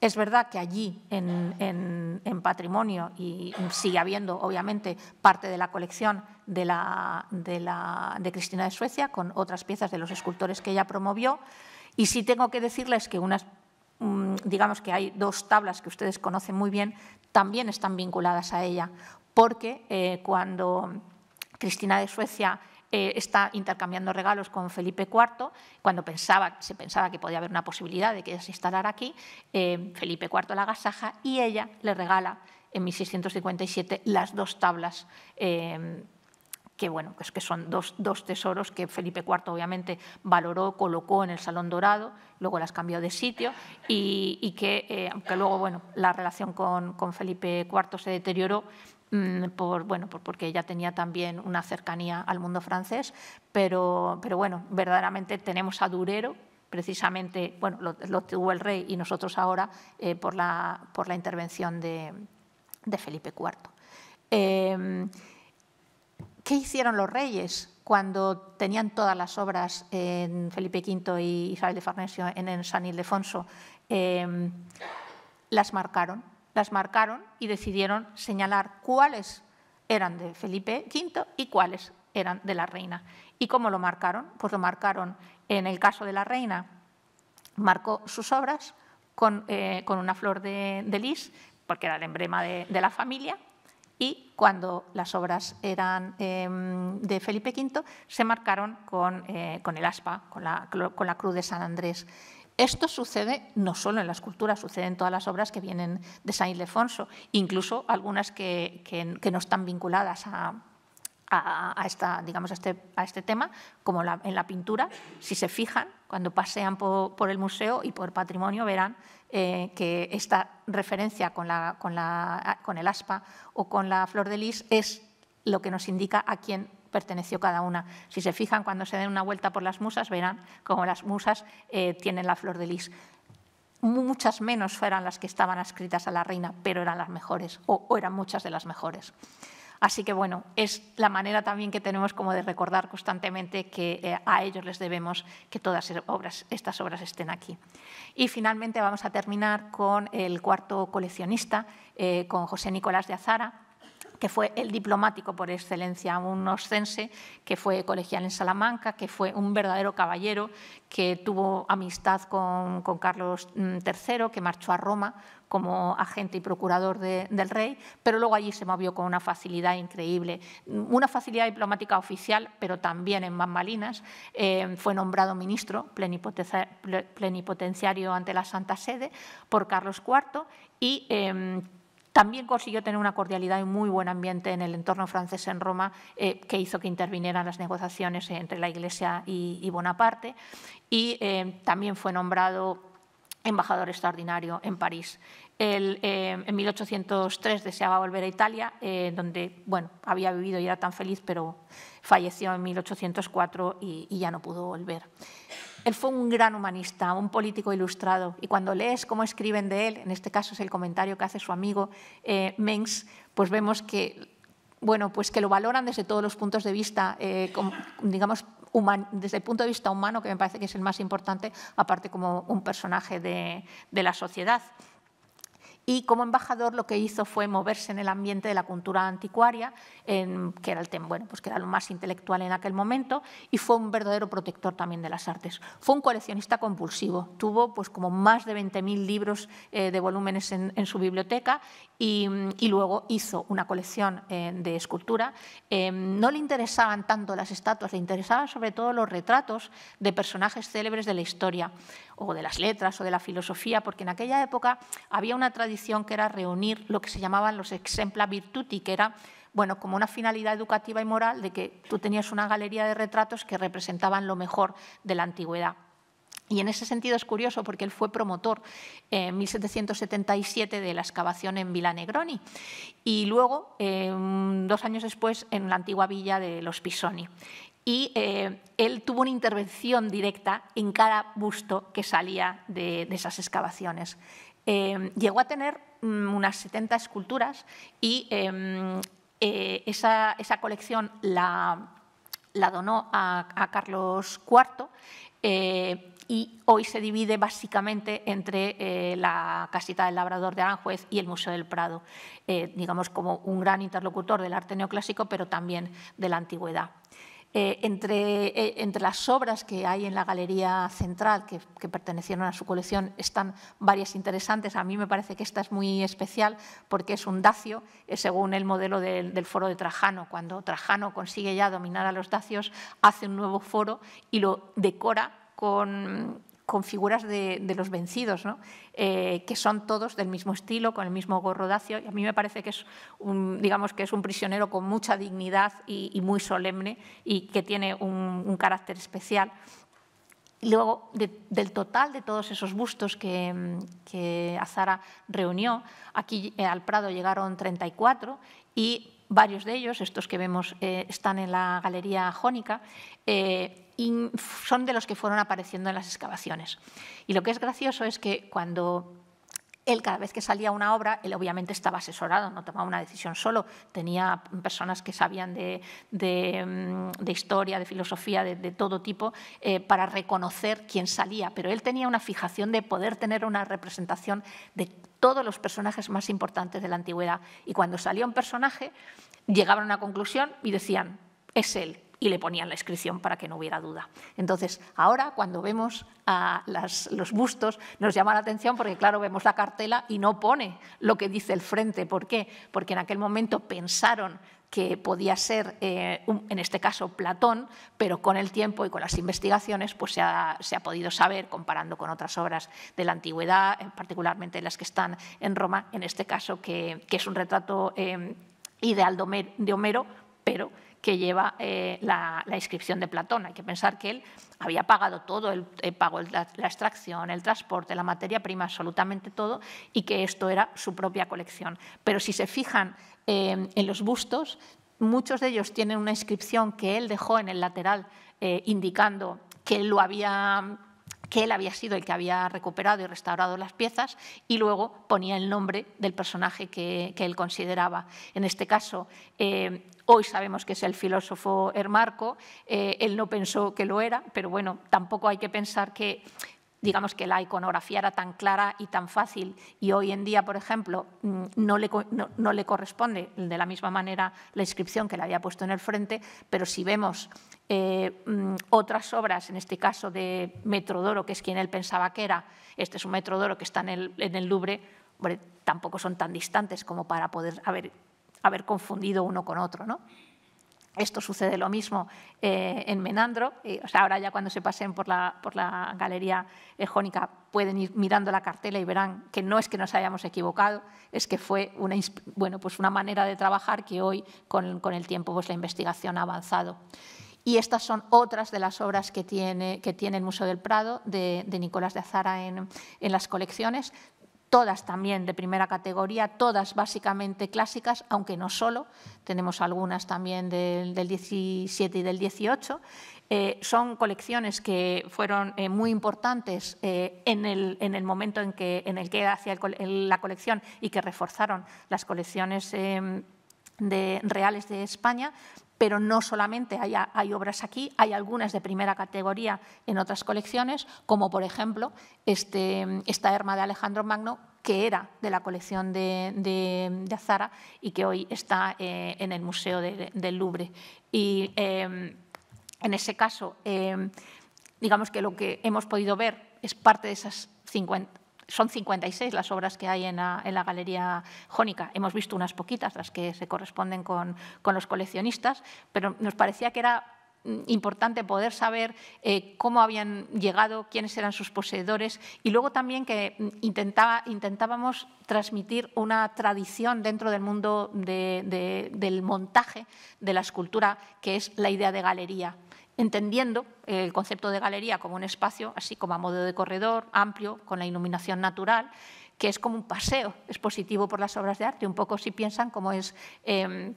Es verdad que allí, en, patrimonio, y sigue habiendo, obviamente, parte de la colección de, la, de, Cristina de Suecia, con otras piezas de los escultores que ella promovió, y sí tengo que decirles que unas Mm, digamos que hay dos tablas que ustedes conocen muy bien, también están vinculadas a ella, porque eh, cuando Cristina de Suecia eh, está intercambiando regalos con Felipe IV, cuando pensaba, se pensaba que podía haber una posibilidad de que ella se instalara aquí, eh, Felipe IV la agasaja y ella le regala en 1657 las dos tablas que bueno, pues que son dos, tesoros que Felipe IV obviamente valoró, colocó en el Salón Dorado, luego las cambió de sitio y, que, eh, aunque luego bueno, la relación con, Felipe IV se deterioró, mm, por, bueno, porque ella tenía también una cercanía al mundo francés, pero, pero bueno, verdaderamente tenemos a Durero, precisamente, bueno, lo, tuvo el rey y nosotros ahora eh, por, la, por la intervención de, Felipe IV. ¿Qué hicieron los reyes cuando tenían todas las obras en Felipe V y Isabel de Farnesio en San Ildefonso? Em, las marcaron, las marcaron y decidieron señalar cuáles eran de Felipe V y cuáles eran de la reina. ¿Y cómo lo marcaron? Pues lo marcaron en el caso de la reina, marcó sus obras con, eh, una flor de, lis, porque era el emblema de la familia, y cuando las obras eran em, de Felipe V se marcaron con, eh, el aspa, con la, cruz de San Andrés. Esto sucede no solo en la escultura, sucede en todas las obras que vienen de San Ildefonso, incluso algunas que, no están vinculadas a, este, este, tema, como en la pintura. Si se fijan, cuando pasean por, por el museo y por patrimonio, verán eh, que esta referencia con, el aspa o con la flor de lis es lo que nos indica a quién perteneció cada una. Si se fijan, cuando se den una vuelta por las musas, verán cómo las musas eh, tienen la flor de lis. Muchas menos fueran las que estaban adscritas a la reina, pero eran las mejores, o eran muchas de las mejores. Así que bueno, es la manera también que tenemos como de recordar constantemente que eh, a ellos les debemos que todas er, estas obras estén aquí. Y finalmente vamos a terminar con el cuarto coleccionista, eh, con José Nicolás de Azara que fue el diplomático por excelencia, un oscense que fue colegial en Salamanca, que fue un verdadero caballero, que tuvo amistad con, Carlos III, mm, que marchó a Roma como agente y procurador del rey, pero luego allí se movió con una facilidad increíble, mm, una facilidad diplomática oficial, pero también en bambalinas. Eh, fue nombrado ministro plenipotenciario ante la Santa Sede por Carlos IV y em, también consiguió tener una cordialidad y un muy buen ambiente en el entorno francés en Roma, eh, que hizo que intervinieran las negociaciones entre la Iglesia y, y Bonaparte. Y eh, también fue nombrado embajador extraordinario en París. Eh, en 1803 deseaba volver a Italia, donde bueno, había vivido y era tan feliz, pero falleció en 1804 y, y ya no pudo volver. Él fue un gran humanista, un político ilustrado, y cuando lees cómo escriben de él, en este caso es el comentario que hace su amigo eh, Mengs, pues vemos que, bueno, pues que lo valoran desde todos los puntos de vista, eh, digamos, desde el punto de vista humano, que me parece que es el más importante, aparte como un personaje de la sociedad y como embajador lo que hizo fue moverse en el ambiente de la cultura anticuaria, que, era el, bueno, pues que era lo más intelectual en aquel momento, y fue un verdadero protector también de las artes. Fue un coleccionista compulsivo, tuvo pues, como más de 20.000 libros eh, de volúmenes en, su biblioteca y, luego hizo una colección eh, de escultura. Eh, no le interesaban tanto las estatuas, le interesaban sobre todo los retratos de personajes célebres de la historia o de las letras o de la filosofía, porque en aquella época había una tradición que era reunir lo que se llamaban los exempla virtuti, que era bueno, como una finalidad educativa y moral de que tú tenías una galería de retratos que representaban lo mejor de la antigüedad. Y en ese sentido es curioso porque él fue promotor en 1777 de la excavación en Villa Negroni y luego, em, dos años después, en la antigua villa de los Pisoni y eh, él tuvo una intervención directa en cada busto que salía de, esas excavaciones. Em, llegó a tener mm, unas 70 esculturas y em, eh, esa, colección la, donó a, Carlos IV eh, y hoy se divide básicamente entre la casita del labrador de Aranjuez y el Museo del Prado, digamos como un gran interlocutor del arte neoclásico, pero también de la antigüedad. Eh, eh, entre, las obras que hay en la Galería Central, que, pertenecieron a su colección, están varias interesantes. A mí me parece que esta es muy especial porque es un dacio, eh, según el modelo del, foro de Trajano. Cuando Trajano consigue ya dominar a los dacios, hace un nuevo foro y lo decora con, con figuras de, los vencidos, eh, que son todos del mismo estilo, con el mismo gorro dacio. Y a mí me parece que es un, digamos que es un prisionero con mucha dignidad y, muy solemne y que tiene un, carácter especial. luego, del total de todos esos bustos que, Azara reunió, aquí eh, al Prado llegaron 34 y varios de ellos, estos que vemos eh, están en la galería jónica, eh, y son de los que fueron apareciendo en las excavaciones. Y lo que es gracioso es que cuando él cada vez que salía una obra, él obviamente estaba asesorado, no tomaba una decisión solo, tenía personas que sabían de, mm, historia, de filosofía, de, todo tipo, eh, para reconocer quién salía, pero él tenía una fijación de poder tener una representación de todos los personajes más importantes de la antigüedad. Y cuando salía un personaje, llegaban a una conclusión y decían, es él, y le ponían la inscripción para que no hubiera duda. Entonces, ahora cuando vemos a los bustos, nos llama la atención porque, claro, vemos la cartela y no pone lo que dice el frente. ¿Por qué? Porque en aquel momento pensaron que podía ser, eh, en este caso, Platón, pero con el tiempo y con las investigaciones pues, se, ha, podido saber, comparando con otras obras de la antigüedad, eh, particularmente las que están en Roma, en este caso, que, es un retrato eh, ideal de Homero, pero que lleva eh, la, inscripción de Platón. Hay que pensar que él había pagado todo, eh, pagó la, extracción, el transporte, la materia prima, absolutamente todo, y que esto era su propia colección. Pero si se fijan eh, en los bustos, muchos de ellos tienen una inscripción que él dejó en el lateral indicando que él había que él había sido el que había recuperado y restaurado las piezas y luego ponía el nombre del personaje que, él consideraba. En este caso, Hoy sabemos que es el filósofo Hermarco, eh, él no pensó que lo era, pero bueno, tampoco hay que pensar que digamos que la iconografía era tan clara y tan fácil y hoy en día, por ejemplo, mm, no le, no, le corresponde de la misma manera la inscripción que le había puesto en el frente, pero si vemos eh, mm, otras obras, en este caso de Metrodoro, que es quien él pensaba que era, este es un Metrodoro que está en el, en el Louvre, tampoco son tan distantes como para poder haber haber confundido uno con otro. ¿no? Esto sucede lo mismo eh, en Menandro. o ahora ya cuando se pasen por la, por la galería jónica pueden ir mirando la cartela y verán que no es que nos hayamos equivocado, es que fue una, bueno, pues una manera de trabajar que hoy con, el tiempo pues la investigación ha avanzado. Y estas son otras de las obras que tiene, que tiene el Museo del Prado de, Nicolás de Azara en, en, las colecciones todas también de primera categoría, todas básicamente clásicas, aunque no solo, tenemos algunas también del, 17 y del 18. Eh, son colecciones que fueron eh, muy importantes eh, en, el, momento en, que, en el que hacía la colección y que reforzaron las colecciones. Em, reales de España, pero no solamente hay, obras aquí, hay algunas de primera categoría en otras colecciones, como por ejemplo este, esta herma de Alejandro Magno, que era de la colección de, Azara y que hoy está eh, en el Museo del Louvre. Y em, en ese caso, em, digamos que lo que hemos podido ver es parte de esas 50, son 56 las obras que hay en la, Galería Jónica. Hemos visto unas poquitas, las que se corresponden con, los coleccionistas, pero nos parecía que era mm, importante poder saber eh, cómo habían llegado, quiénes eran sus poseedores y luego también que mm, intentábamos transmitir una tradición dentro del mundo del montaje de la escultura, que es la idea de galería entendiendo eh, el concepto de galería como un espacio, así como a modo de corredor, amplio, con la iluminación natural, que es como un paseo expositivo por las obras de arte, un poco si piensan cómo es em,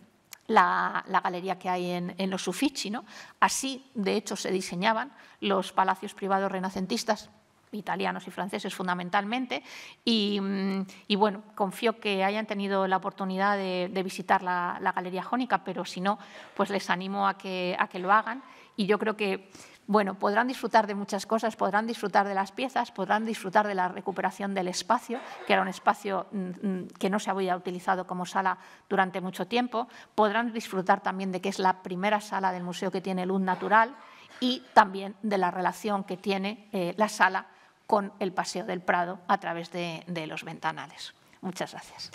la, galería que hay en, los Uffizi. Así, de hecho, se diseñaban los palacios privados renacentistas italianos y franceses fundamentalmente, y, mm, bueno, confío que hayan tenido la oportunidad de, visitar la, Galería Jónica, pero si no, pues les animo a que lo hagan y yo creo que bueno, podrán disfrutar de muchas cosas, podrán disfrutar de las piezas, podrán disfrutar de la recuperación del espacio, que era un espacio mm, mm, que no se había utilizado como sala durante mucho tiempo, podrán disfrutar también de que es la primera sala del museo que tiene luz natural y también de la relación que tiene eh, la sala con el Paseo del Prado a través de los ventanales. Muchas gracias.